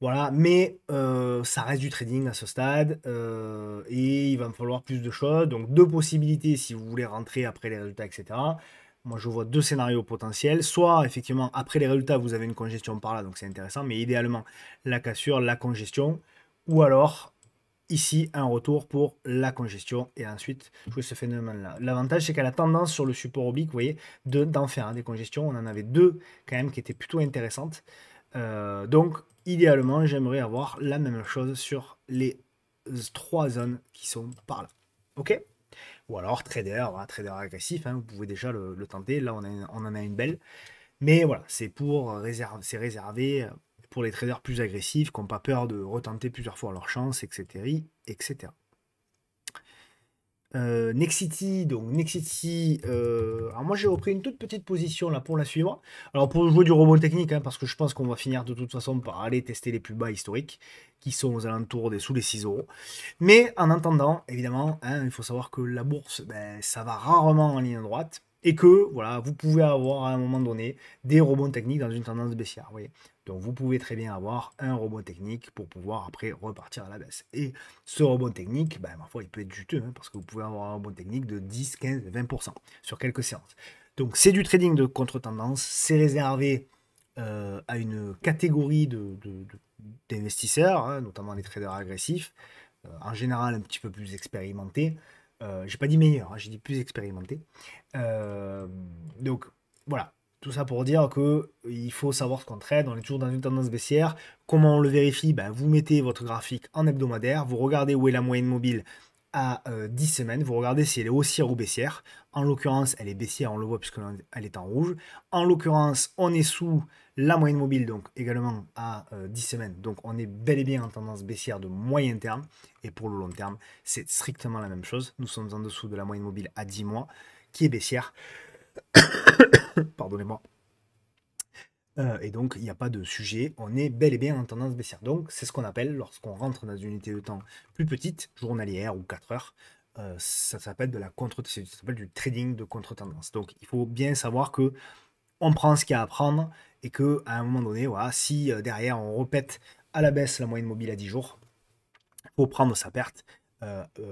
Voilà, mais euh, ça reste du trading à ce stade euh, et il va me falloir plus de choses. Donc deux possibilités si vous voulez rentrer après les résultats, etc. Moi, je vois deux scénarios potentiels. Soit, effectivement, après les résultats, vous avez une congestion par là, donc c'est intéressant, mais idéalement, la cassure, la congestion. Ou alors, ici un retour pour la congestion et ensuite jouer ce phénomène-là. L'avantage, c'est qu'elle a tendance sur le support oblique, vous voyez, d'en faire hein, des congestions. On en avait deux quand même qui étaient plutôt intéressantes. Euh, donc, idéalement, j'aimerais avoir la même chose sur les trois zones qui sont par là. OK Ou alors trader, trader agressif, hein, vous pouvez déjà le, tenter. Là, on, on en a une belle. Mais voilà, c'est pour réserver, c'est réservé euh, pour les traders plus agressifs, qui n'ont pas peur de retenter plusieurs fois leur chance, etc. etc. Euh, Nexity, donc Nexity, euh, alors moi j'ai repris une toute petite position là pour la suivre. Alors pour jouer du rebond technique, hein, parce que je pense qu'on va finir de toute façon par aller tester les plus bas historiques qui sont aux alentours des sous les 6 euros. Mais en attendant, évidemment, hein, il faut savoir que la bourse, ben, ça va rarement en ligne droite et que voilà, vous pouvez avoir à un moment donné des rebonds techniques dans une tendance baissière. Vous voyez. Donc vous pouvez très bien avoir un rebond technique pour pouvoir après repartir à la baisse. Et ce rebond technique, parfois ben, il peut être juteux, hein, parce que vous pouvez avoir un rebond technique de 10, 15, 20% sur quelques séances. Donc c'est du trading de contre-tendance, c'est réservé euh, à une catégorie d'investisseurs, de, hein, notamment les traders agressifs, euh, en général un petit peu plus expérimentés. Je euh, j'ai pas dit meilleur, hein, j'ai dit plus expérimenté. donc voilà, tout ça pour dire qu'il euh, faut savoir ce qu'on trade, on est toujours dans une tendance baissière. Comment on le vérifie ben, Vous mettez votre graphique en hebdomadaire, vous regardez où est la moyenne mobile à 10 euh, semaines, vous regardez si elle est haussière ou baissière. En l'occurrence, elle est baissière, on le voit puisqu'elle est en rouge. En l'occurrence, on est sous la moyenne mobile, donc également à 10 euh, semaines. Donc on est bel et bien en tendance baissière de moyen terme. Et pour le long terme, c'est strictement la même chose. Nous sommes en dessous de la moyenne mobile à 10 mois, qui est baissière. pardonnez-moi. Euh, et donc, il n'y a pas de sujet, on est bel et bien en tendance baissière. Donc, c'est ce qu'on appelle, lorsqu'on rentre dans une unité de temps plus petite, journalière ou 4 heures, euh, ça s'appelle de la contre ça s'appelle du trading de contre-tendance. Donc, il faut bien savoir que on prend ce qu'il y a à prendre et que à un moment donné, si euh, derrière on repète à la baisse la moyenne mobile à 10 jours, pour prendre sa perte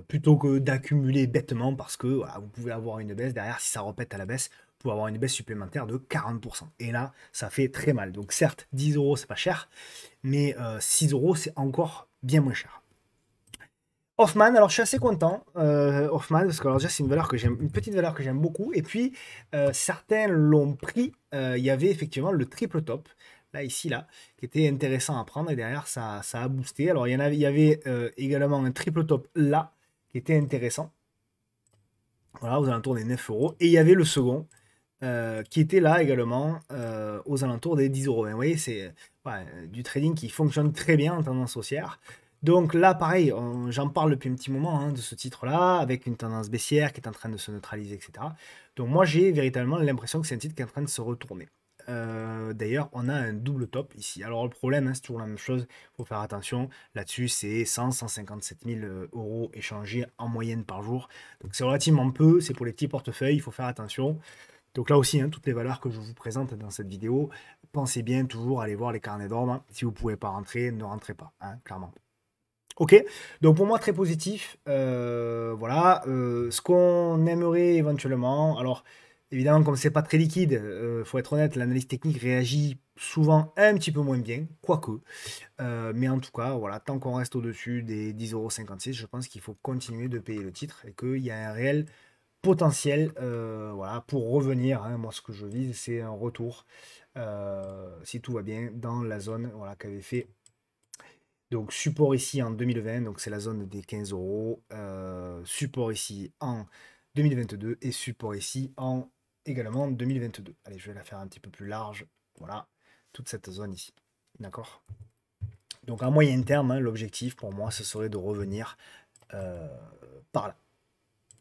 plutôt que d'accumuler bêtement parce que vous pouvez avoir une baisse derrière si ça repète à la baisse pour avoir une baisse supplémentaire de 40%. Et là, ça fait très mal. Donc certes, 10 euros, c'est pas cher, mais 6 euh, euros, c'est encore bien moins cher. Hoffman, alors je suis assez content, euh, Hoffman, parce que alors, déjà c'est une valeur que j'aime, une petite valeur que j'aime beaucoup. Et puis euh, certains l'ont pris. Il y avait effectivement le triple top, là ici là, qui était intéressant à prendre. Et derrière ça, ça a boosté. Alors il y en avait, il y avait également un triple top là, qui était intéressant. Voilà, aux alentours des 9 euros. Et il y avait le second, euh, qui était là également euh, aux alentours des 10 euros. Vous voyez, c'est du trading qui fonctionne très bien en tendance haussière. Donc là, pareil, j'en parle depuis un petit moment hein, de ce titre-là, avec une tendance baissière qui est en train de se neutraliser, etc. Donc moi, j'ai véritablement l'impression que c'est un titre qui est en train de se retourner. Euh, d'ailleurs, on a un double top ici. Alors le problème, hein, c'est toujours la même chose, il faut faire attention. Là-dessus, c'est 100, 157 000 euros échangés en moyenne par jour. Donc c'est relativement peu, c'est pour les petits portefeuilles, il faut faire attention. Donc là aussi, hein, toutes les valeurs que je vous présente dans cette vidéo, pensez bien toujours à aller voir les carnets d'or, hein, Si vous ne pouvez pas rentrer, ne rentrez pas, hein, clairement. Ok, donc pour moi très positif. Euh, voilà, euh, ce qu'on aimerait éventuellement. Alors évidemment, comme c'est pas très liquide, il euh, faut être honnête, l'analyse technique réagit souvent un petit peu moins bien, quoique. mais en tout cas, voilà, tant qu'on reste au-dessus des 10,56€, je pense qu'il faut continuer de payer le titre et qu'il y a un réel potentiel euh, voilà, pour revenir. Hein, moi, ce que je vise, c'est un retour, euh, si tout va bien, dans la zone voilà, qu'avait fait donc support ici en 2020, donc c'est la zone des 15 euros. Euh, support ici en 2022 et support ici en également 2022. Allez, je vais la faire un petit peu plus large. Voilà, toute cette zone ici. D'accord Donc à moyen terme, hein, l'objectif pour moi, ce serait de revenir par là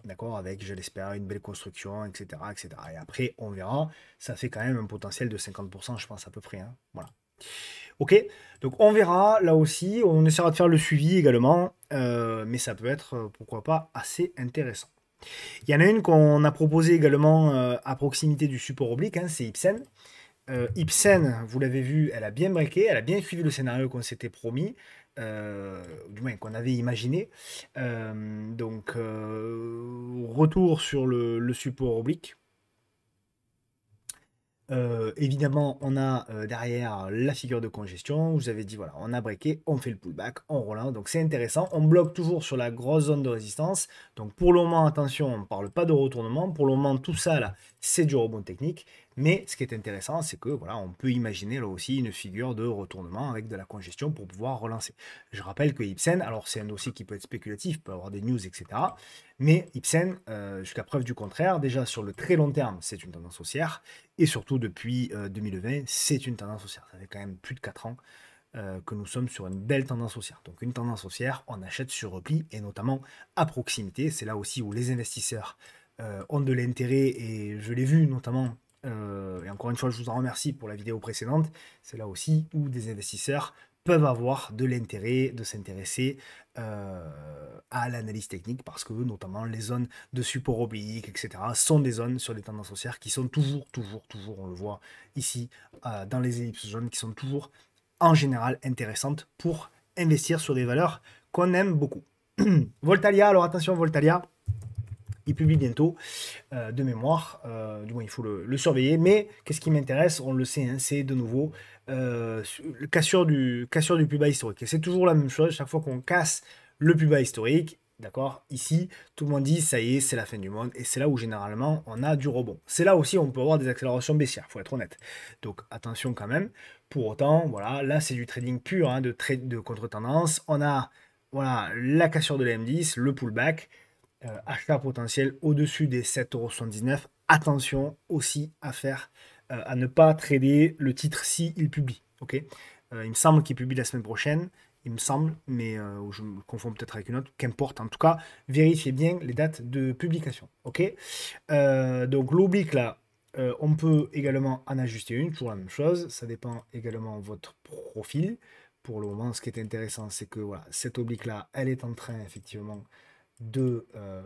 d'accord, avec, je l'espère, une belle construction, etc., etc. Et après, on verra, ça fait quand même un potentiel de 50%, je pense, à peu près, hein. voilà. Ok, donc on verra là aussi, on essaiera de faire le suivi également, euh, mais ça peut être, euh, pourquoi pas, assez intéressant. Il y en a une qu'on a proposée également euh, à proximité du support oblique, hein, c'est Ibsen. Euh, Ibsen, vous l'avez vu, elle a bien breaké, elle a bien suivi le scénario qu'on s'était promis. Euh, du moins qu'on avait imaginé. Euh, donc, euh, retour sur le, support oblique. évidemment, on a derrière la figure de congestion. Vous avez dit, voilà, on a breaké, on fait le pullback, on relance. Donc c'est intéressant. On bloque toujours sur la grosse zone de résistance. Donc pour le moment, attention, on ne parle pas de retournement. Pour le moment, tout ça, là, c'est du rebond technique. Mais ce qui est intéressant, c'est que voilà, on peut imaginer là aussi une figure de retournement avec de la congestion pour pouvoir relancer. Je rappelle que Ipsen, alors c'est un dossier qui peut être spéculatif, peut avoir des news, etc. Mais Ipsen, euh, jusqu'à preuve du contraire, déjà sur le très long terme, c'est une tendance haussière. Et surtout depuis 2020, euh, c'est une tendance haussière. Ça fait quand même plus de 4 ans euh, que nous sommes sur une belle tendance haussière. Donc une tendance haussière, on achète sur repli et notamment à proximité. C'est là aussi où les investisseurs ont de l'intérêt et je l'ai vu notamment euh, et encore une fois, je vous en remercie pour la vidéo précédente, c'est là aussi où des investisseurs peuvent avoir de l'intérêt de s'intéresser euh, à l'analyse technique parce que notamment les zones de support oblique, etc., sont des zones sur les tendances haussières qui sont toujours, toujours, toujours, on le voit ici euh, dans les ellipses jaunes, qui sont toujours en général intéressantes pour investir sur des valeurs qu'on aime beaucoup. Voltalia, alors attention Voltalia, il publie bientôt euh, de mémoire, euh, du moins il faut le, surveiller. Mais qu'est-ce qui m'intéresse, on le sait, hein, c'est de nouveau euh, cassure du, cassure du historique. Et c'est toujours la même chose, chaque fois qu'on casse le bas historique, d'accord, ici, tout le monde dit ça y est, c'est la fin du monde, et c'est là où généralement on a du rebond. C'est là aussi où on peut avoir des accélérations baissières, il faut être honnête. Donc attention quand même. Pour autant, voilà, là c'est du trading pur, hein, de, contre-tendance. On a voilà, la cassure de la 10 le pullback, euh, achat potentiel au-dessus des 7,79€. Attention aussi à faire, euh, à ne pas trader le titre si il publie. ok euh, il me semble qu'il publie la semaine prochaine, il me semble, mais je me confonds peut-être avec une autre, qu'importe. En tout cas, vérifiez bien les dates de publication. ok donc l'oblique là, on peut également en ajuster une, toujours la même chose. Ça dépend également de votre profil. Pour le moment, ce qui est intéressant, c'est que voilà, cette oblique-là, elle est en train effectivement de, euh,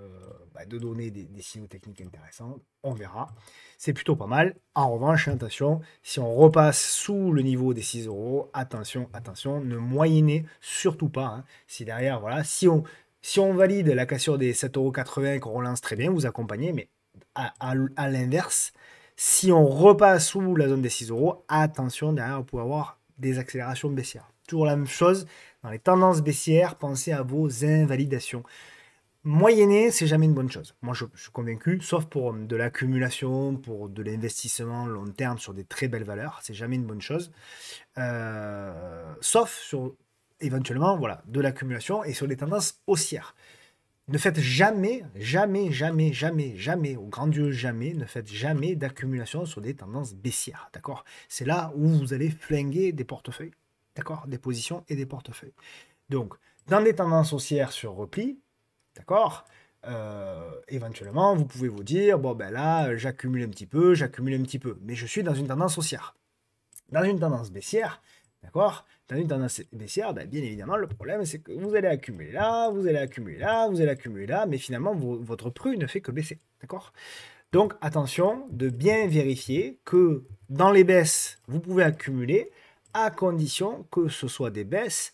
bah, de donner des, signaux techniques intéressants. On verra. C'est plutôt pas mal. En revanche, attention, si on repasse sous le niveau des 6 euros, attention, attention, ne moyennez surtout pas. Hein. Si derrière, voilà, si on, si on valide la cassure des 7,80 euros qu'on relance très bien, vous accompagnez, mais à, l'inverse, si on repasse sous la zone des 6 euros, attention, derrière, vous pouvez avoir des accélérations baissières. Toujours la même chose, dans les tendances baissières, pensez à vos invalidations. Moyenné, c'est jamais une bonne chose. Moi, je, suis convaincu, sauf pour euh, de l'accumulation, pour de l'investissement long terme sur des très belles valeurs, c'est jamais une bonne chose. Euh, sauf sur éventuellement, voilà, de l'accumulation et sur des tendances haussières. Ne faites jamais, jamais, jamais, jamais, jamais, au grand Dieu jamais, ne faites jamais d'accumulation sur des tendances baissières, d'accord C'est là où vous allez flinguer des portefeuilles, d'accord Des positions et des portefeuilles. Donc, dans des tendances haussières sur repli, D'accord euh, Éventuellement, vous pouvez vous dire, bon ben là, j'accumule un petit peu, j'accumule un petit peu, mais je suis dans une tendance haussière. Dans une tendance baissière, d'accord Dans une tendance baissière, ben, bien évidemment, le problème, c'est que vous allez accumuler là, vous allez accumuler là, vous allez accumuler là, mais finalement, votre prix ne fait que baisser, d'accord donc attention de bien vérifier que dans les baisses, vous pouvez accumuler à condition que ce soit des baisses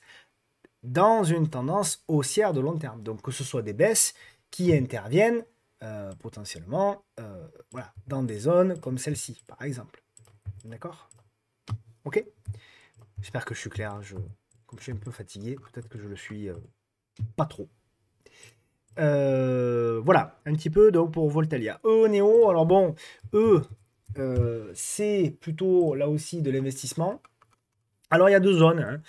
dans une tendance haussière de long terme. Donc que ce soit des baisses qui interviennent euh, potentiellement euh, voilà, dans des zones comme celle-ci, par exemple. D'accord Ok J'espère que je suis clair. Hein, je, comme je suis un peu fatigué, peut-être que je le suis euh, pas trop. voilà, un petit peu donc pour Voltalia. E, Néo, alors bon, E, c'est plutôt là aussi de l'investissement. Alors il y a deux zones. Hein.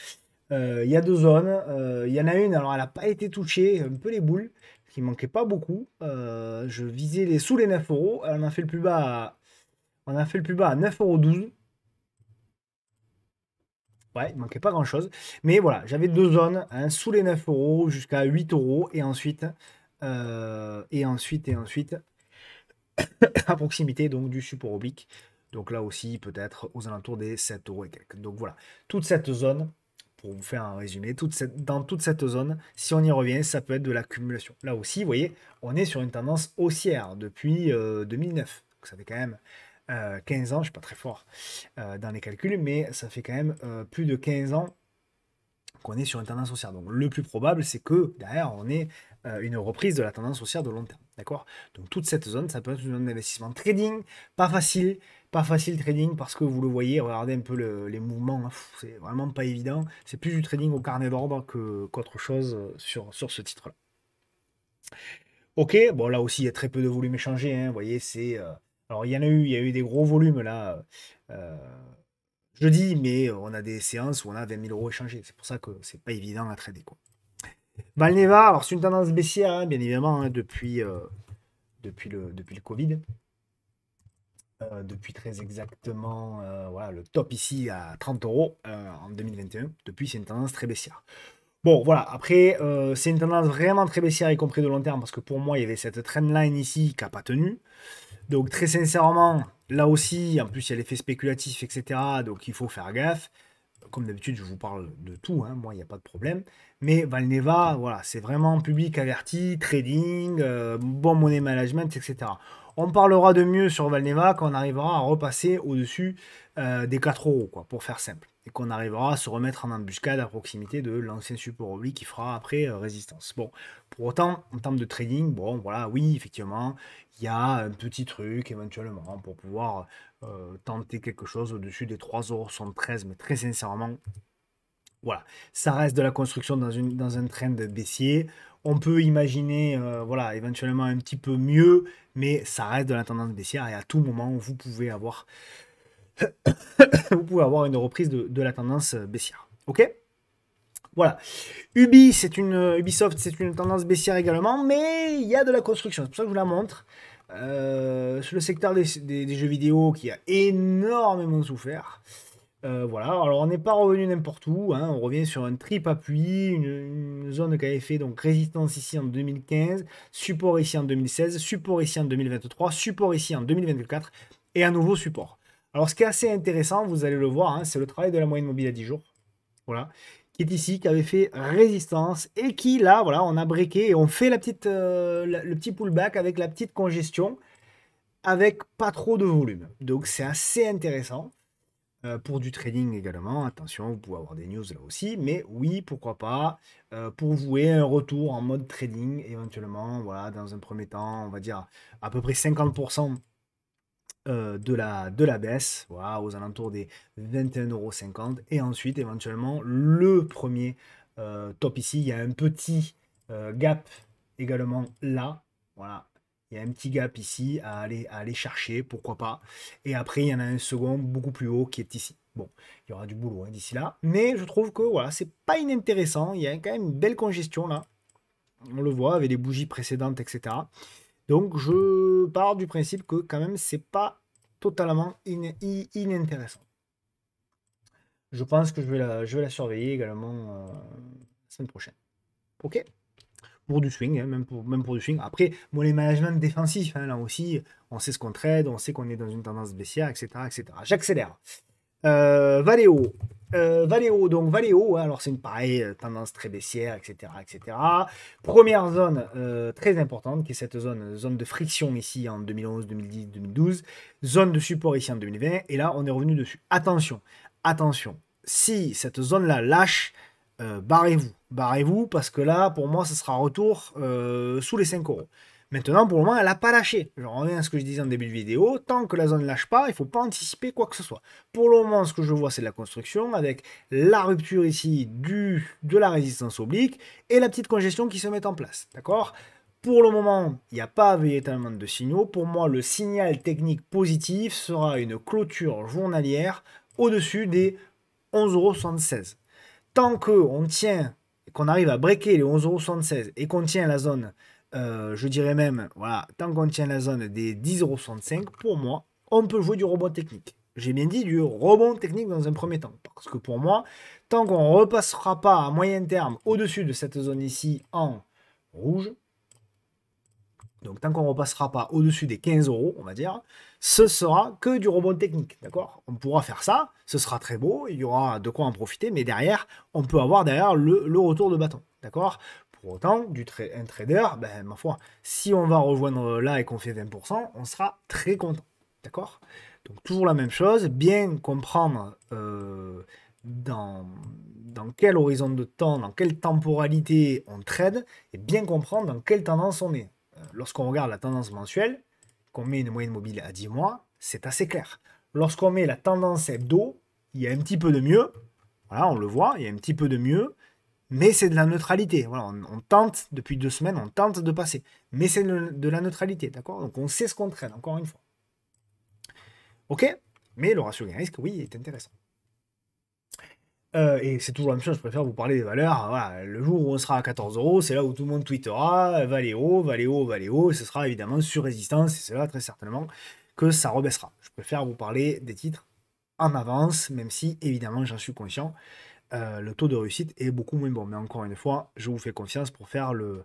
Euh, il y a deux zones. Euh, il y en a une, alors elle n'a pas été touchée, un peu les boules, qui manquait pas beaucoup. Euh, je visais les sous les 9 euros. On a fait le plus bas à, on a fait le plus bas Ouais, il manquait pas grand chose. Mais voilà, j'avais deux zones, un sous les 9 euros jusqu'à 8 euros. Et ensuite, et ensuite, et ensuite, à proximité donc du support oblique. Donc là aussi, peut-être aux alentours des 7 euros et quelques. Donc voilà, toute cette zone pour vous faire un résumé, toute dans toute cette zone, si on y revient, ça peut être de l'accumulation. Là aussi, vous voyez, on est sur une tendance haussière depuis 2009. Euh, ça fait quand même 15 euh, ans, je ne suis pas très fort euh, dans les calculs, mais ça fait quand même plus de 15 ans qu'on est sur une tendance haussière. Donc le plus probable, c'est que derrière, on ait euh, une reprise de la tendance haussière de long terme. D'accord Donc toute cette zone, ça peut être une zone d'investissement trading, pas facile, pas facile trading parce que vous le voyez, regardez un peu les mouvements, hein. c'est vraiment pas évident. C'est plus du trading au carnet d'ordre qu'autre chose euh, sur, sur ce titre-là. Ok, bon là aussi il y a très peu de volume échangé, hein, vous voyez, c'est. Euh, alors il y en a eu, il y a eu des gros volumes là. Je dis, mais on a des séances où on a 20 000 euros échangés. C'est pour ça que c'est pas évident à trader. Quoi. Valneva, alors c'est une tendance baissière, hein, bien évidemment, hein, depuis, depuis, le, depuis le Covid. Euh, depuis très exactement euh, voilà, le top ici à 30 euros euh, en 2021. Depuis, c'est une tendance très baissière. Bon, voilà, après, c'est une tendance vraiment très baissière, y compris de long terme, parce que pour moi, il y avait cette trendline ici qui n'a pas tenu. Donc, très sincèrement, là aussi, en plus, il y a l'effet spéculatif, etc. Donc, il faut faire gaffe. Comme d'habitude, je vous parle de tout, hein, moi, il n'y a pas de problème. Mais Valneva, voilà, c'est vraiment public averti, trading, euh, bon money management, etc. On parlera de mieux sur Valneva quand on arrivera à repasser au-dessus euh, des 4 euros, quoi, pour faire simple et qu'on arrivera à se remettre en embuscade à proximité de l'ancien support oblique qui fera après euh, résistance. Bon, pour autant, en termes de trading, bon, voilà, oui, effectivement, il y a un petit truc éventuellement pour pouvoir euh, tenter quelque chose au-dessus des 3,73€, mais très sincèrement, voilà, ça reste de la construction dans, une, dans un trend baissier. On peut imaginer, euh, voilà, éventuellement un petit peu mieux, mais ça reste de la tendance baissière et à tout moment, vous pouvez avoir vous pouvez avoir une reprise de, la tendance euh, baissière. Ok voilà. Ubi, c'est une, euh, Ubisoft, c'est une tendance baissière également, mais il y a de la construction. C'est pour ça que je vous la montre. Euh, sur le secteur des, jeux vidéo qui a énormément souffert. voilà, alors on n'est pas revenu n'importe où, hein. on revient sur un trip appui, une, une zone qui avait fait donc résistance ici en 2015, support ici en 2016, support ici en 2023, support ici en 2024 et un nouveau support. Alors, ce qui est assez intéressant, vous allez le voir, hein, c'est le travail de la moyenne mobile à 10 jours. Voilà. Qui est ici, qui avait fait résistance et qui, là, voilà, on a breaké et on fait la petite, euh, le petit pullback avec la petite congestion avec pas trop de volume. Donc, c'est assez intéressant. Euh, pour du trading également, attention, vous pouvez avoir des news là aussi, mais oui, pourquoi pas, euh, pour vouer un retour en mode trading éventuellement, voilà, dans un premier temps, on va dire à peu près 50% euh, de, la, de la baisse, voilà, aux alentours des 21,50€. Et ensuite, éventuellement, le premier euh, top ici, il y a un petit euh, gap également là. Voilà, il y a un petit gap ici à aller, aller chercher, pourquoi pas. Et après, il y en a un second beaucoup plus haut qui est ici. Bon, il y aura du boulot hein, d'ici là. Mais je trouve que voilà, c'est pas inintéressant. Il y a quand même une belle congestion là. On le voit avec les bougies précédentes, etc. Donc je pars du principe que quand même c'est pas totalement inintéressant. Je pense que je vais la, surveiller également euh, la semaine prochaine. Ok pour du swing, hein, même, pour, du swing. Après, moi les managements défensifs, hein, là aussi, on sait ce qu'on trade, on sait qu'on est dans une tendance baissière, etc. etc. J'accélère. Valéo, euh, Valéo, euh, donc Valéo. Hein, alors c'est une pareille euh, tendance très baissière, etc. etc. Première zone très importante qui est cette zone, zone de friction ici en 2011, 2010, 2012, zone de support ici en 2020, et là on est revenu dessus. Attention, attention, si cette zone-là lâche, barrez-vous, barrez-vous, parce que là pour moi ce sera un retour sous les 5 euros. Maintenant, pour le moment, elle n'a pas lâché. Je reviens à ce que je disais en début de vidéo. Tant que la zone ne lâche pas, il ne faut pas anticiper quoi que ce soit. Pour le moment, ce que je vois, c'est la construction avec la rupture ici de la résistance oblique et la petite congestion qui se met en place. D'accord pour le moment, il n'y a pas véritablement de signaux. Pour moi, le signal technique positif sera une clôture journalière au-dessus des 11,76€. Tant qu'on tient, qu'on arrive à breaker les 11,76€ et qu'on tient la zone euh, je dirais même, voilà, tant qu'on tient la zone des 10,65, pour moi, on peut jouer du rebond technique. J'ai bien dit du rebond technique dans un premier temps. Parce que pour moi, tant qu'on ne repassera pas à moyen terme au-dessus de cette zone ici en rouge, donc tant qu'on ne repassera pas au-dessus des 15 euros, on va dire, ce sera que du rebond technique, d'accord On pourra faire ça, ce sera très beau, il y aura de quoi en profiter, mais derrière, on peut avoir derrière le retour de bâton, d'accord pour autant, du un trader, ben, ma foi, si on va rejoindre là et qu'on fait 20%, on sera très content. D'accord Donc toujours la même chose, bien comprendre euh, dans, dans quel horizon de temps, dans quelle temporalité on trade, et bien comprendre dans quelle tendance on est. Euh, lorsqu'on regarde la tendance mensuelle, qu'on met une moyenne mobile à 10 mois, c'est assez clair. Lorsqu'on met la tendance hebdo, il y a un petit peu de mieux. Voilà, on le voit, il y a un petit peu de mieux mais c'est de la neutralité. Voilà, on, tente, depuis deux semaines, on tente de passer. Mais c'est de, la neutralité, d'accord Donc on sait ce qu'on traîne, encore une fois. Ok Mais le ratio gain-risque, oui, est intéressant. Euh, et c'est toujours la même chose, je préfère vous parler des valeurs. Voilà, le jour où on sera à 14 euros, c'est là où tout le monde tweetera Valéo, Valéo, Valéo. et ce sera évidemment sur résistance, et c'est là très certainement que ça rebaissera. Je préfère vous parler des titres en avance, même si évidemment j'en suis conscient. Euh, le taux de réussite est beaucoup moins bon. Mais encore une fois, je vous fais confiance pour faire le,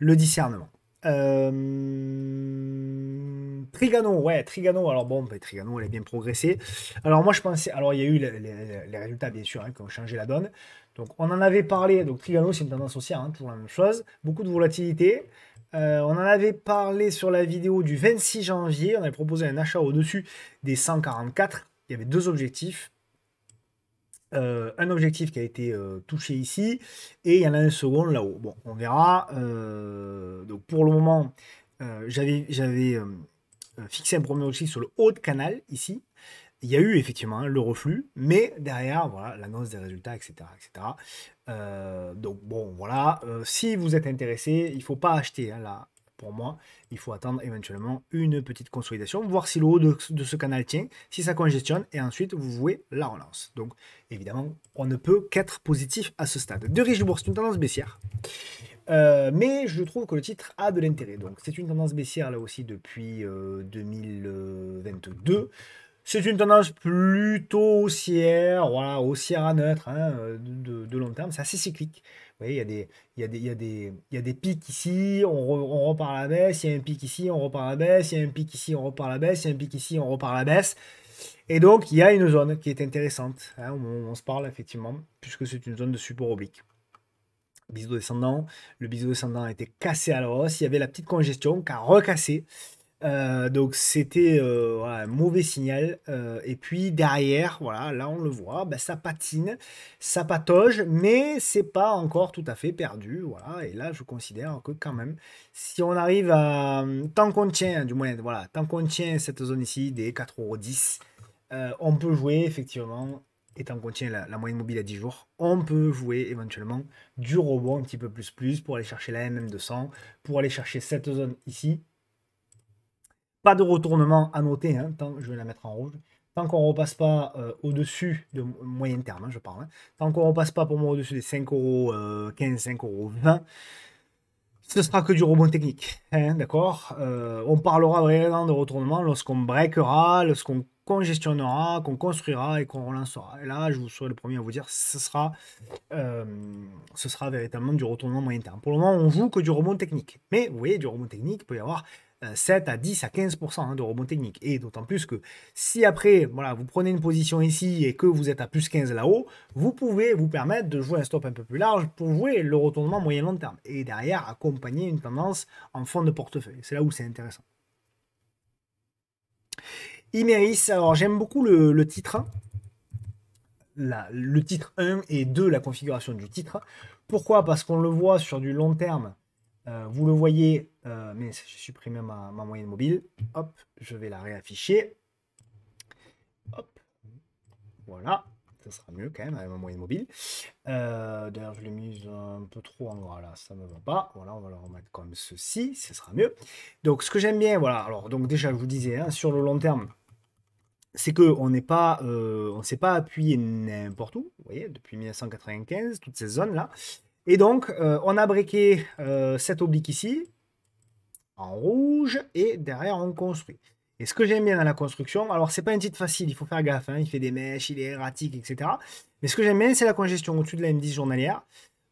discernement. Euh, Trigano, ouais, Trigano. Alors bon, ben, Trigano, elle est bien progressée. Alors moi, je pensais. Alors il y a eu les, résultats, bien sûr, hein, qui ont changé la donne. Donc on en avait parlé. Donc Trigano, c'est une tendance haussière, hein, toujours la même chose. Beaucoup de volatilité. Euh, on en avait parlé sur la vidéo du 26 janvier. On avait proposé un achat au-dessus des 144. Il y avait deux objectifs. Euh, un objectif qui a été euh, touché ici et il y en a un second là-haut. Bon, on verra. Euh, donc pour le moment, j'avais fixé un premier objectif sur le haut de canal ici. Il y a eu effectivement le reflux, mais derrière, voilà, l'annonce des résultats, etc. etc. donc bon, voilà, si vous êtes intéressé, il ne faut pas acheter hein, là, pour moi, il faut attendre éventuellement une petite consolidation, voir si le haut de, ce canal tient, si ça congestionne, et ensuite vous vouez la relance. Donc évidemment, on ne peut qu'être positif à ce stade. De riche bourse, une tendance baissière. Euh, mais je trouve que le titre a de l'intérêt. Donc c'est une tendance baissière là aussi depuis 2022. Euh, c'est une tendance plutôt haussière, voilà, haussière à neutre, hein, de, long terme. C'est assez cyclique. Vous voyez, il y, a des, il, y des, il, des, pics ici, on, repart à la baisse, il y a un pic ici, on repart à la baisse, il y a un pic ici, on repart à la baisse, il y a un pic ici, on repart à la baisse. Et donc, il y a une zone qui est intéressante, hein, on, se parle effectivement, puisque c'est une zone de support oblique biseau descendant. Le biseau descendant a été cassé à la hausse. Il y avait la petite congestion qui a recassé. Euh, donc c'était euh, un mauvais signal. Euh, et puis derrière, voilà, là on le voit, bah, ça patine, ça patauge, mais c'est pas encore tout à fait perdu. Voilà, et là je considère que quand même, si on arrive à tant qu'on tient, du moins voilà, tant qu'on tient cette zone ici des 4,10€, on peut jouer effectivement. Et tant qu'on tient la, moyenne mobile à 10 jours, on peut jouer éventuellement du robot un petit peu plus plus pour aller chercher la MM200, pour aller chercher cette zone ici, pas de retournement à noter, hein, je vais la mettre en rouge. Tant qu'on ne repasse pas euh, au-dessus de moyen terme, hein, je parle. Hein. tant qu'on ne repasse pas pour moi au-dessus des 5 euros, 15, 5,15€, 5,20€, ce sera que du rebond technique. Hein, d'accord euh, On parlera vraiment de retournement lorsqu'on breakera, lorsqu'on congestionnera, qu'on construira et qu'on relancera. Et là, je vous serai le premier à vous dire, ce sera, euh, ce sera véritablement du retournement moyen terme. Pour le moment, on joue que du rebond technique. Mais vous voyez, du rebond technique, il peut y avoir 7 euh, à 10 à 15 hein, de rebond technique. Et d'autant plus que si après, voilà, vous prenez une position ici et que vous êtes à plus 15 là-haut, vous pouvez vous permettre de jouer un stop un peu plus large pour jouer le retournement moyen-long terme. Et derrière, accompagner une tendance en fond de portefeuille. C'est là où c'est intéressant. Imeris, alors j'aime beaucoup le, titre. le titre 1 hein. et 2, la configuration du titre. Pourquoi Parce qu'on le voit sur du long terme. Euh, vous le voyez euh, mais j'ai supprimé ma, ma, moyenne mobile. Hop, je vais la réafficher. Hop, voilà. Ça sera mieux quand même avec ma moyenne mobile. Euh, d'ailleurs, je l'ai mise un peu trop en gras là, ça me va pas. Voilà, on va le remettre comme ceci, ce sera mieux. Donc, ce que j'aime bien, voilà. Alors, donc déjà, je vous disais, hein, sur le long terme, c'est qu'on on n'est pas, euh, on s'est pas appuyé n'importe où. Vous voyez, depuis 1995, toutes ces zones là. Et donc, euh, on a briqué cette oblique ici, en rouge et derrière on construit. Et ce que j'aime bien dans la construction, alors c'est pas un titre facile, il faut faire gaffe, hein, il fait des mèches, il est erratique, etc. Mais ce que j'aime bien, c'est la congestion au-dessus de la M10 journalière.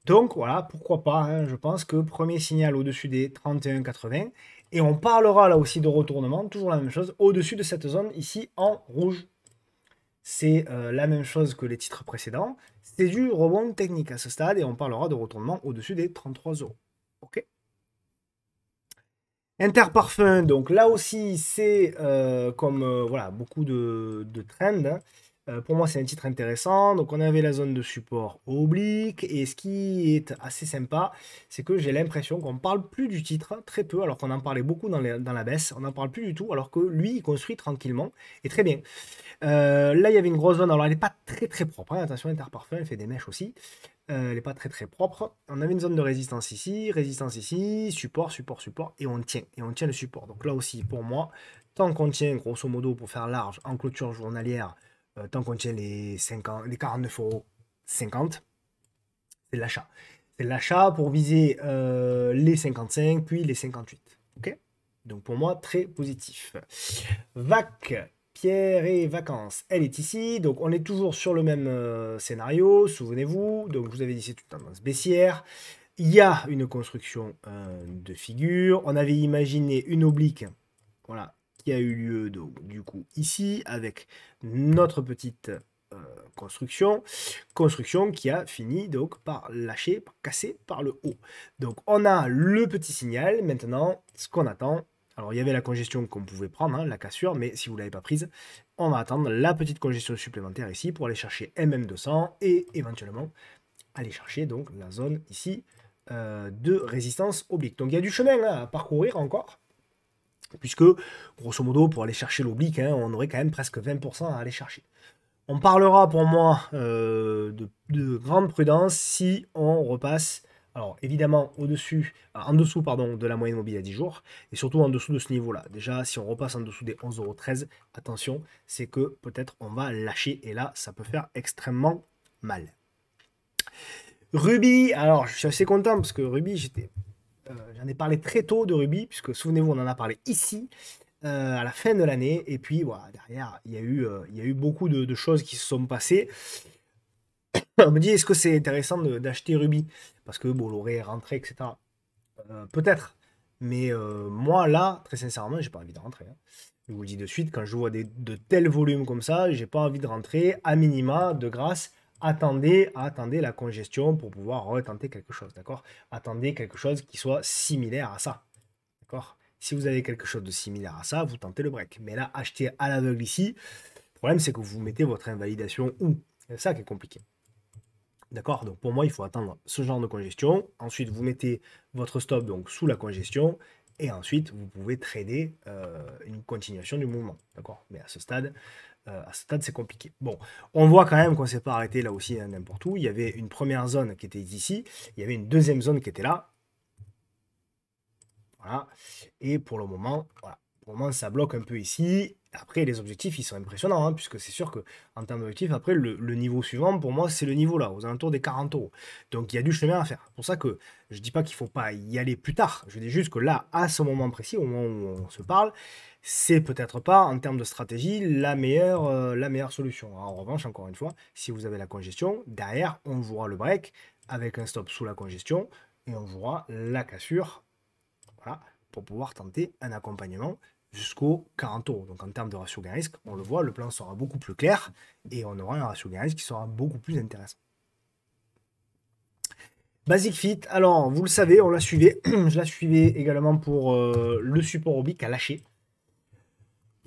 Donc voilà, pourquoi pas, hein, je pense que premier signal au-dessus des 31,80. Et on parlera là aussi de retournement, toujours la même chose, au-dessus de cette zone ici en rouge. C'est euh, la même chose que les titres précédents. C'est du rebond technique à ce stade et on parlera de retournement au-dessus des 33 euros. Ok Interparfum, donc là aussi, c'est euh, comme euh, voilà, beaucoup de, de trends. Hein. Euh, pour moi, c'est un titre intéressant. Donc, on avait la zone de support oblique. Et ce qui est assez sympa, c'est que j'ai l'impression qu'on parle plus du titre très peu, alors qu'on en parlait beaucoup dans, la baisse. On n'en parle plus du tout, alors que lui, il construit tranquillement et très bien. là, il y avait une grosse zone. Alors, elle n'est pas très très propre. Hein. Attention, Interparfum, elle fait des mèches aussi. Euh, elle n'est pas très très propre. On avait une zone de résistance ici, résistance ici, support, support, support, et on tient. Et on tient le support. Donc là aussi, pour moi, tant qu'on tient, grosso modo, pour faire large, en clôture journalière, euh, tant qu'on tient les, 50, les 49 euros 50, c'est l'achat. C'est l'achat pour viser euh, les 55, puis les 58. Ok Donc pour moi, très positif. VAC Pierre et vacances, elle est ici, donc on est toujours sur le même euh, scénario, souvenez-vous, donc vous avez dit c'est une tendance baissière, il y a une construction euh, de figure, on avait imaginé une oblique, voilà, qui a eu lieu donc, du coup ici, avec notre petite euh, construction, construction qui a fini donc par lâcher, par casser par le haut. Donc on a le petit signal, maintenant ce qu'on attend alors il y avait la congestion qu'on pouvait prendre, hein, la cassure, mais si vous ne l'avez pas prise, on va attendre la petite congestion supplémentaire ici pour aller chercher MM200 et éventuellement aller chercher donc la zone ici euh, de résistance oblique. Donc il y a du chemin hein, à parcourir encore, puisque grosso modo pour aller chercher l'oblique, hein, on aurait quand même presque 20% à aller chercher. On parlera pour moi euh, de grande prudence si on repasse alors évidemment au-dessus, euh, en dessous pardon, de la moyenne mobile à 10 jours, et surtout en dessous de ce niveau-là. Déjà, si on repasse en dessous des 11,13€, attention, c'est que peut-être on va lâcher, et là, ça peut faire extrêmement mal. Ruby, alors je suis assez content parce que Ruby, j'étais, euh, j'en ai parlé très tôt de Ruby, puisque souvenez-vous, on en a parlé ici. Euh, à la fin de l'année. Et puis, voilà, derrière, il y a eu, eu beaucoup de, choses qui se sont passées. on me dit est-ce que c'est intéressant d'acheter Ruby Parce que bon l'aurait rentré, etc. Euh, peut-être. Mais euh, moi, là, très sincèrement, n'ai pas envie de rentrer. Hein. Je vous le dis de suite, quand je vois de tels volumes comme ça, j'ai pas envie de rentrer. À minima, de grâce, attendez, attendez la congestion pour pouvoir retenter quelque chose, d'accord Attendez quelque chose qui soit similaire à ça, d'accord Si vous avez quelque chose de similaire à ça, vous tentez le break. Mais là, acheter à l'aveugle ici, le problème c'est que vous mettez votre invalidation où C'est ça qui est compliqué. D'accord Donc pour moi, il faut attendre ce genre de congestion. Ensuite, vous mettez votre stop donc sous la congestion. Et ensuite, vous pouvez trader euh, une continuation du mouvement. D'accord Mais à ce stade, euh, stade, c'est compliqué. Bon, on voit quand même qu'on ne s'est pas arrêté là aussi hein, n'importe où. Il y avait une première zone qui était ici. Il y avait une deuxième zone qui était là. Voilà. Et pour le moment, voilà. Pour le moment, ça bloque un peu ici. Après, les objectifs, ils sont impressionnants, hein, puisque c'est sûr que en termes d'objectifs, après, le, niveau suivant, pour moi, c'est le niveau là, aux alentours des 40 euros. Donc, il y a du chemin à faire. C'est pour ça que je ne dis pas qu'il ne faut pas y aller plus tard. Je dis juste que là, à ce moment précis, au moment où on se parle, c'est peut-être pas, en termes de stratégie, la meilleure, euh, la meilleure solution. En revanche, encore une fois, si vous avez la congestion, derrière, on jouera le break avec un stop sous la congestion et on voit la cassure. Voilà, pour pouvoir tenter un accompagnement jusqu'au 40 euros. Donc en termes de ratio gain-risque, on le voit, le plan sera beaucoup plus clair et on aura un ratio gain-risque qui sera beaucoup plus intéressant. Basic Fit, alors vous le savez, on la suivait, je la suivais également pour euh, le support oblique à lâcher.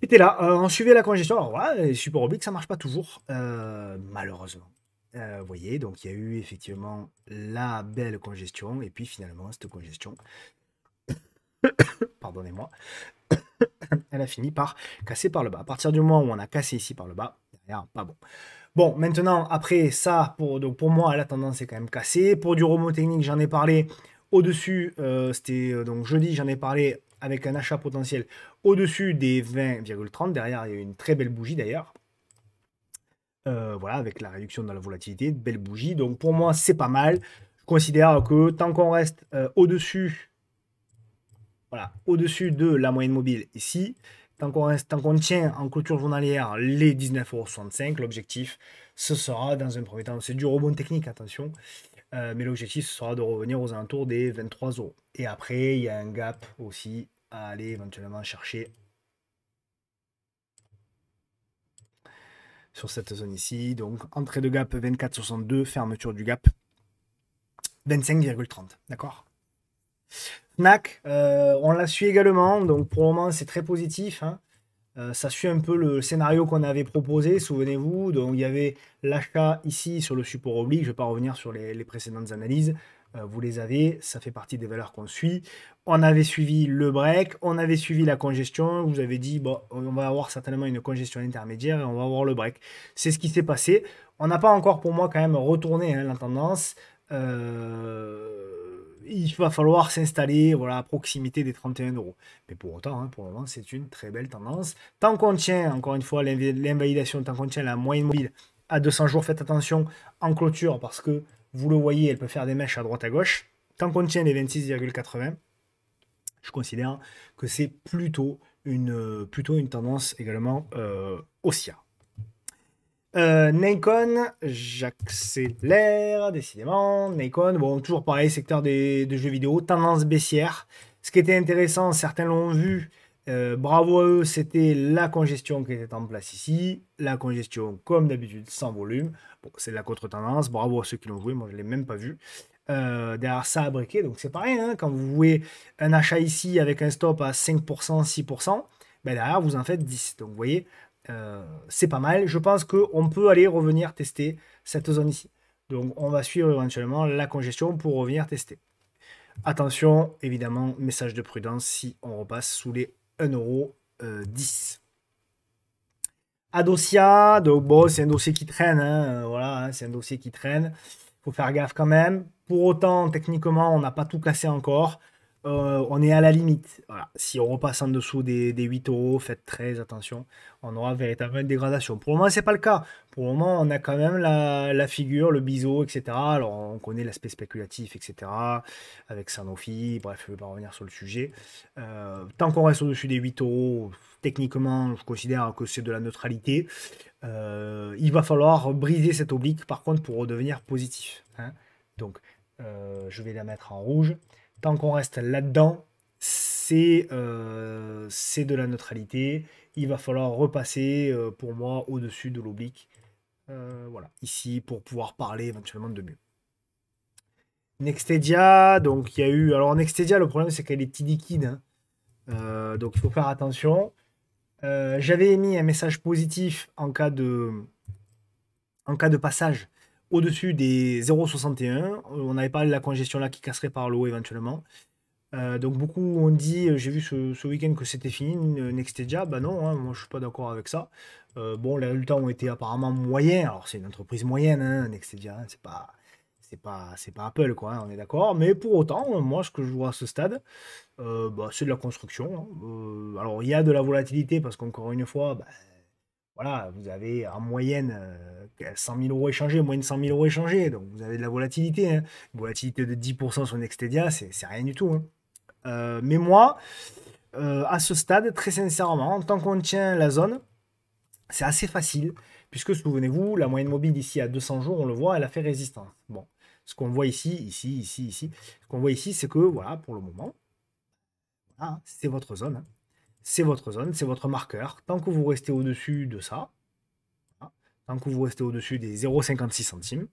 Était là, euh, on suivait la congestion, alors voilà, les supports obliques ça ne marche pas toujours, euh, malheureusement. vous voyez, donc il y a eu effectivement la belle congestion, et puis finalement cette congestion, pardonnez-moi, elle a fini par casser par le bas. À partir du moment où on a cassé ici par le bas, derrière, pas bon. Bon, maintenant, après ça, pour, pour moi, la tendance est quand même cassée. Pour du remont technique, j'en ai parlé au-dessus, euh, c'était euh, donc jeudi, j'en ai parlé avec un achat potentiel au-dessus des 20,30. Derrière, il y a une très belle bougie d'ailleurs. Euh, voilà, avec la réduction de la volatilité, belle bougie. Donc pour moi, c'est pas mal. Je considère que tant qu'on reste au-dessus voilà, au-dessus de la moyenne mobile ici. Tant qu'on tient en clôture journalière les 19,65€, l'objectif, ce sera dans un premier temps, c'est du rebond technique, attention, euh, mais l'objectif, ce sera de revenir aux alentours des 23 euros. Et après, il y a un gap aussi à aller éventuellement chercher sur cette zone ici. Donc, entrée de gap 24,62, fermeture du gap 25,30. D'accord Snack, euh, on la suit également, donc pour le moment c'est très positif. Hein. Euh, ça suit un peu le scénario qu'on avait proposé, souvenez-vous. Donc il y avait l'achat ici sur le support oblique, je ne vais pas revenir sur les, précédentes analyses, euh, vous les avez, ça fait partie des valeurs qu'on suit. On avait suivi le break, on avait suivi la congestion, vous avez dit, bon, on va avoir certainement une congestion intermédiaire et on va avoir le break. C'est ce qui s'est passé. On n'a pas encore pour moi quand même retourné hein, la tendance il va falloir s'installer voilà, à proximité des 31 euros. Mais pour autant, hein, pour le moment, c'est une très belle tendance. Tant qu'on tient, encore une fois, l'invalidation, tant qu'on tient la moyenne mobile à 200 jours, faites attention en clôture parce que vous le voyez, elle peut faire des mèches à droite à gauche. Tant qu'on tient les 26,80, je considère que c'est plutôt une, euh, plutôt une tendance également euh, haussière. Euh, Nikon, j'accélère décidément. Nikon, bon, toujours pareil, secteur des, jeux vidéo, tendance baissière. Ce qui était intéressant, certains l'ont vu, euh, bravo à eux, c'était la congestion qui était en place ici. La congestion, comme d'habitude, sans volume. Bon, c'est la contre-tendance, bravo à ceux qui l'ont joué, moi je ne l'ai même pas vu. Euh, derrière ça à briquet, donc c'est pareil, hein, quand vous voulez un achat ici avec un stop à 5%, 6%, ben derrière vous en faites 10. Donc vous voyez, euh, c'est pas mal. Je pense qu'on peut aller revenir tester cette zone ici. Donc on va suivre éventuellement la congestion pour revenir tester. Attention, évidemment, message de prudence si on repasse sous les 1,10€. Euh, Adosia, donc bon, c'est un dossier qui traîne, hein, euh, voilà, hein, c'est un dossier qui traîne. Faut faire gaffe quand même. Pour autant, techniquement, on n'a pas tout cassé encore. Euh, on est à la limite. Si on repasse en dessous des, des 8 euros, faites très attention. On aura véritablement une dégradation. Pour le moment, n'est pas le cas. Pour le moment, on a quand même la, figure, le biseau, etc. Alors, on connaît l'aspect spéculatif, etc. Avec Sanofi, bref, je ne vais pas revenir sur le sujet. Euh, tant qu'on reste au-dessus des 8 euros, techniquement, je considère que c'est de la neutralité. Euh, il va falloir briser cette oblique, par contre, pour redevenir positif. Hein. Donc, je vais la mettre en rouge. Tant qu'on reste là-dedans, euh, c'est de la neutralité. Il va falloir repasser, euh, pour moi, au-dessus de l'oblique. Euh, voilà, ici, pour pouvoir parler éventuellement de mieux. Nextedia, donc il y a eu... Alors Nextedia, le problème, c'est qu'elle est illiquide. Hein. donc il faut faire attention. J'avais émis un message positif en cas de, en cas de passage au-dessus des 0,61. Euh, on n'avait pas la congestion là qui casserait par l'eau éventuellement. Euh, donc beaucoup ont dit, euh, j'ai vu ce, ce week-end que c'était fini, Nextedia, bah non, hein, moi je suis pas d'accord avec ça. bon, les résultats ont été apparemment moyens, alors c'est une entreprise moyenne, hein, Nextedia, hein, c'est pas, c'est pas, c'est pas Apple quoi, hein, on est d'accord. Mais pour autant, moi ce que je vois à ce stade, bah, c'est de la construction. alors il y a de la volatilité parce qu'encore une fois, bah, voilà, vous avez en moyenne 100 euh, 000 euros échangés, moins de 100 000 euros échangés, donc vous avez de la volatilité. Hein. volatilité de 10% sur Nextedia, c'est rien du tout. Hein. Euh, mais moi, euh, à ce stade, très sincèrement, tant qu'on tient la zone, c'est assez facile, puisque souvenez-vous, la moyenne mobile ici à 200 jours, on le voit, elle a fait résistance. Bon, ce qu'on voit ici, ici, ici, ici, ce qu'on voit ici, c'est que, voilà, pour le moment, c'est votre zone. Hein c'est votre zone, c'est votre marqueur. Tant que vous restez au-dessus de ça, hein, tant que vous restez au-dessus des 0,56 centimes,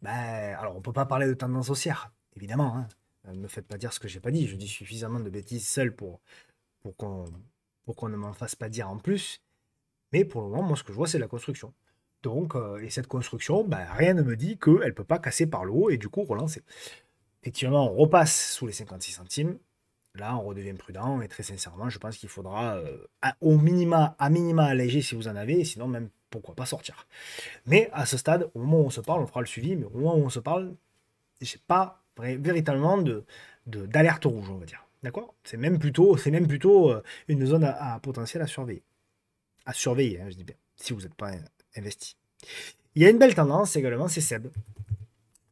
ben, alors on ne peut pas parler de tendance haussière, évidemment. Hein. Euh, ne me faites pas dire ce que j'ai pas dit. Je dis suffisamment de bêtises seul pour, pour qu'on ne m'en fasse pas dire en plus. Mais pour le moment, moi, ce que je vois, c'est la construction. Donc, euh, et cette construction, ben, rien ne me dit qu'elle ne peut pas casser par le haut et du coup relancer. Effectivement, on repasse sous les 56 centimes là, on redevient prudent et très sincèrement, je pense qu'il faudra euh, au minima, à minima alléger si vous en avez, sinon même pourquoi pas sortir. Mais à ce stade, au moment où on se parle, on fera le suivi, mais au moment où on se parle, n'ai pas véritablement de d'alerte rouge, on va dire. D'accord C'est même plutôt, c'est même plutôt euh, une zone à, potentiel à surveiller. À surveiller, hein, je dis bien, si vous n'êtes pas euh, investi. Il y a une belle tendance également, c'est Seb.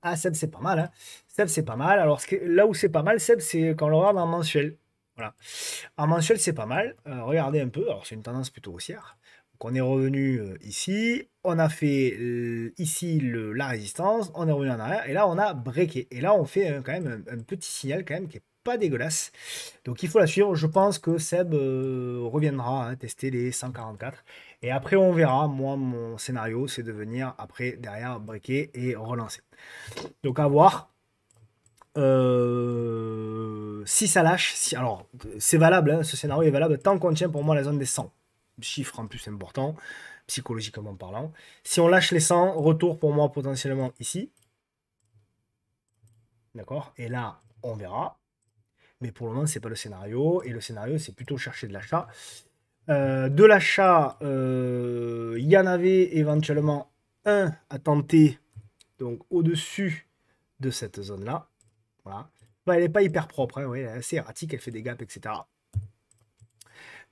Ah, Seb, c'est pas mal. Hein. Seb, c'est pas mal. Alors, là où c'est pas mal, Seb, c'est quand on le regarde en mensuel. Voilà. En mensuel, c'est pas mal. Euh, regardez un peu. Alors, c'est une tendance plutôt haussière. Donc, on est revenu euh, ici. On a fait euh, ici la résistance. On est revenu en arrière. Et là, on a breaké. Et là, on fait quand même un, petit signal quand même qui est pas dégueulasse. Donc, il faut la suivre. Je pense que Seb reviendra hein, tester les 144. Et après, on verra. Moi, mon scénario, c'est de venir après, derrière, briquer et relancer. Donc, à voir. Euh, si ça lâche, si, alors c'est valable, hein. ce scénario est valable tant qu'on tient pour moi la zone des 100. Chiffre en plus important, psychologiquement parlant. Si on lâche les 100, retour pour moi potentiellement ici. D'accord Et là, on verra. Mais pour le moment, c'est pas le scénario. Et le scénario, c'est plutôt chercher de l'achat. Euh, de l'achat, euh, il y en avait éventuellement un à tenter donc au-dessus de cette zone-là. Voilà. Bah, elle n'est pas hyper propre, hein, elle est assez erratique, elle fait des gaps, etc.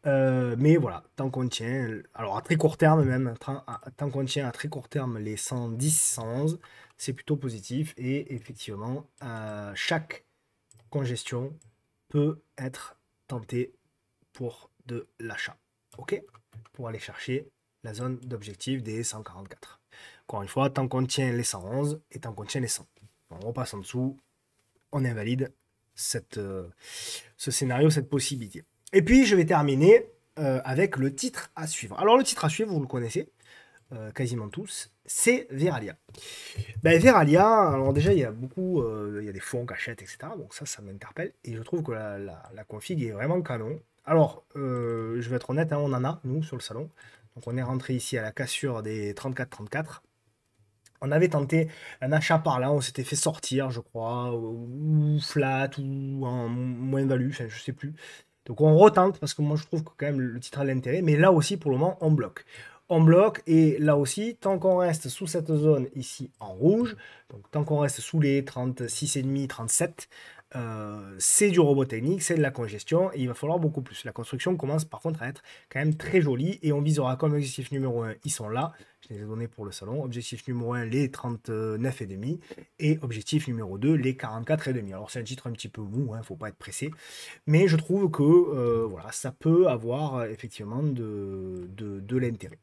Euh, mais voilà, tant qu'on tient, alors à très court terme même, tant qu'on tient à très court terme les 110, 111, c'est plutôt positif. Et effectivement, chaque congestion peut être tentée pour de l'achat. OK Pour aller chercher la zone d'objectif des 144. Encore une fois, tant qu'on tient les 111 et tant qu'on tient les 100. On repasse en dessous, on invalide cette, euh, ce scénario, cette possibilité. Et puis, je vais terminer euh, avec le titre à suivre. Alors, le titre à suivre, vous le connaissez euh, quasiment tous, c'est Veralia. Ben, Veralia, alors déjà, il y a beaucoup, il y a des fonds, cachettes, etc. Donc ça, ça m'interpelle. Et je trouve que la config est vraiment canon. Alors, euh, je vais être honnête, hein, on en a, nous, sur le salon. Donc, on est rentré ici à la cassure des 34-34. On avait tenté un achat par là, on s'était fait sortir, je crois, ou flat, ou en moins-value, je ne sais plus. Donc on retente, parce que moi je trouve que quand même le titre a l'intérêt, mais là aussi pour le moment on bloque. On bloque, et là aussi, tant qu'on reste sous cette zone ici en rouge, donc tant qu'on reste sous les 36,5, 37, euh, c'est du robot technique, c'est de la congestion, et il va falloir beaucoup plus. La construction commence par contre à être quand même très jolie, et on visera comme objectif numéro 1, ils sont là, je les ai donnés pour le salon, objectif numéro 1, les 39,5, et objectif numéro 2, les 44,5. Alors c'est un titre un petit peu mou, il hein, ne faut pas être pressé, mais je trouve que euh, voilà, ça peut avoir euh, effectivement de, de l'intérêt.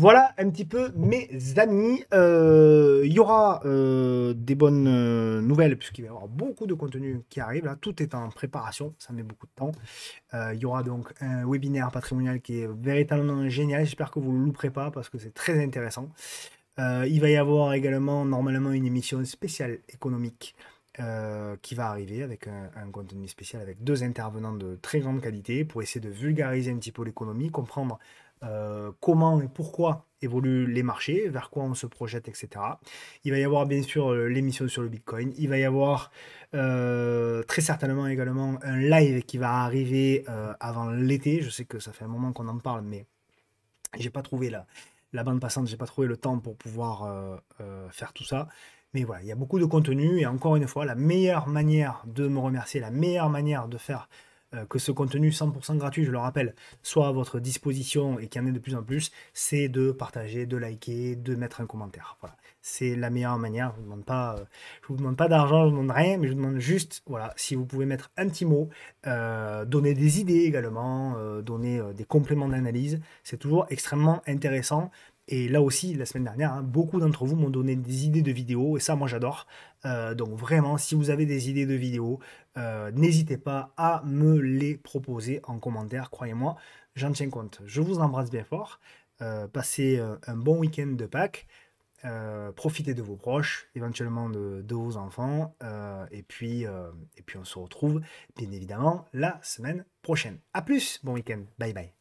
Voilà un petit peu mes amis. Euh, il y aura euh, des bonnes euh, nouvelles puisqu'il va y avoir beaucoup de contenu qui arrive. tout est en préparation, ça met beaucoup de temps. Il y aura donc un webinaire patrimonial qui est véritablement génial. J'espère que vous ne le louperez pas parce que c'est très intéressant. il va y avoir également normalement une émission spéciale économique qui va arriver avec un, contenu spécial avec deux intervenants de très grande qualité pour essayer de vulgariser un petit peu l'économie, comprendre euh, comment et pourquoi évoluent les marchés, vers quoi on se projette, etc. Il va y avoir bien sûr euh, l'émission sur le Bitcoin, il va y avoir euh, très certainement également un live qui va arriver avant l'été, je sais que ça fait un moment qu'on en parle, mais j'ai pas trouvé la, la bande passante, j'ai pas trouvé le temps pour pouvoir faire tout ça. Mais voilà, il y a beaucoup de contenu et encore une fois, la meilleure manière de me remercier, la meilleure manière de faire euh, que ce contenu 100% gratuit, je le rappelle, soit à votre disposition et qu'il y en ait de plus en plus, c'est de partager, de liker, de mettre un commentaire. C'est la meilleure manière. Je ne euh, vous demande pas, d'argent, je ne vous demande rien, mais je vous demande juste, voilà, si vous pouvez mettre un petit mot, euh, donner des idées également, donner des compléments d'analyse. C'est toujours extrêmement intéressant et là aussi, la semaine dernière, hein, beaucoup d'entre vous m'ont donné des idées de vidéos, et ça, moi, j'adore. Euh, donc vraiment, si vous avez des idées de vidéos, euh, n'hésitez pas à me les proposer en commentaire, croyez-moi, j'en tiens compte. Je vous embrasse bien fort, euh, passez un bon week-end de Pâques, profitez de vos proches, éventuellement de, vos enfants, et, puis, et puis on se retrouve bien évidemment la semaine prochaine. À plus, bon week-end, bye bye.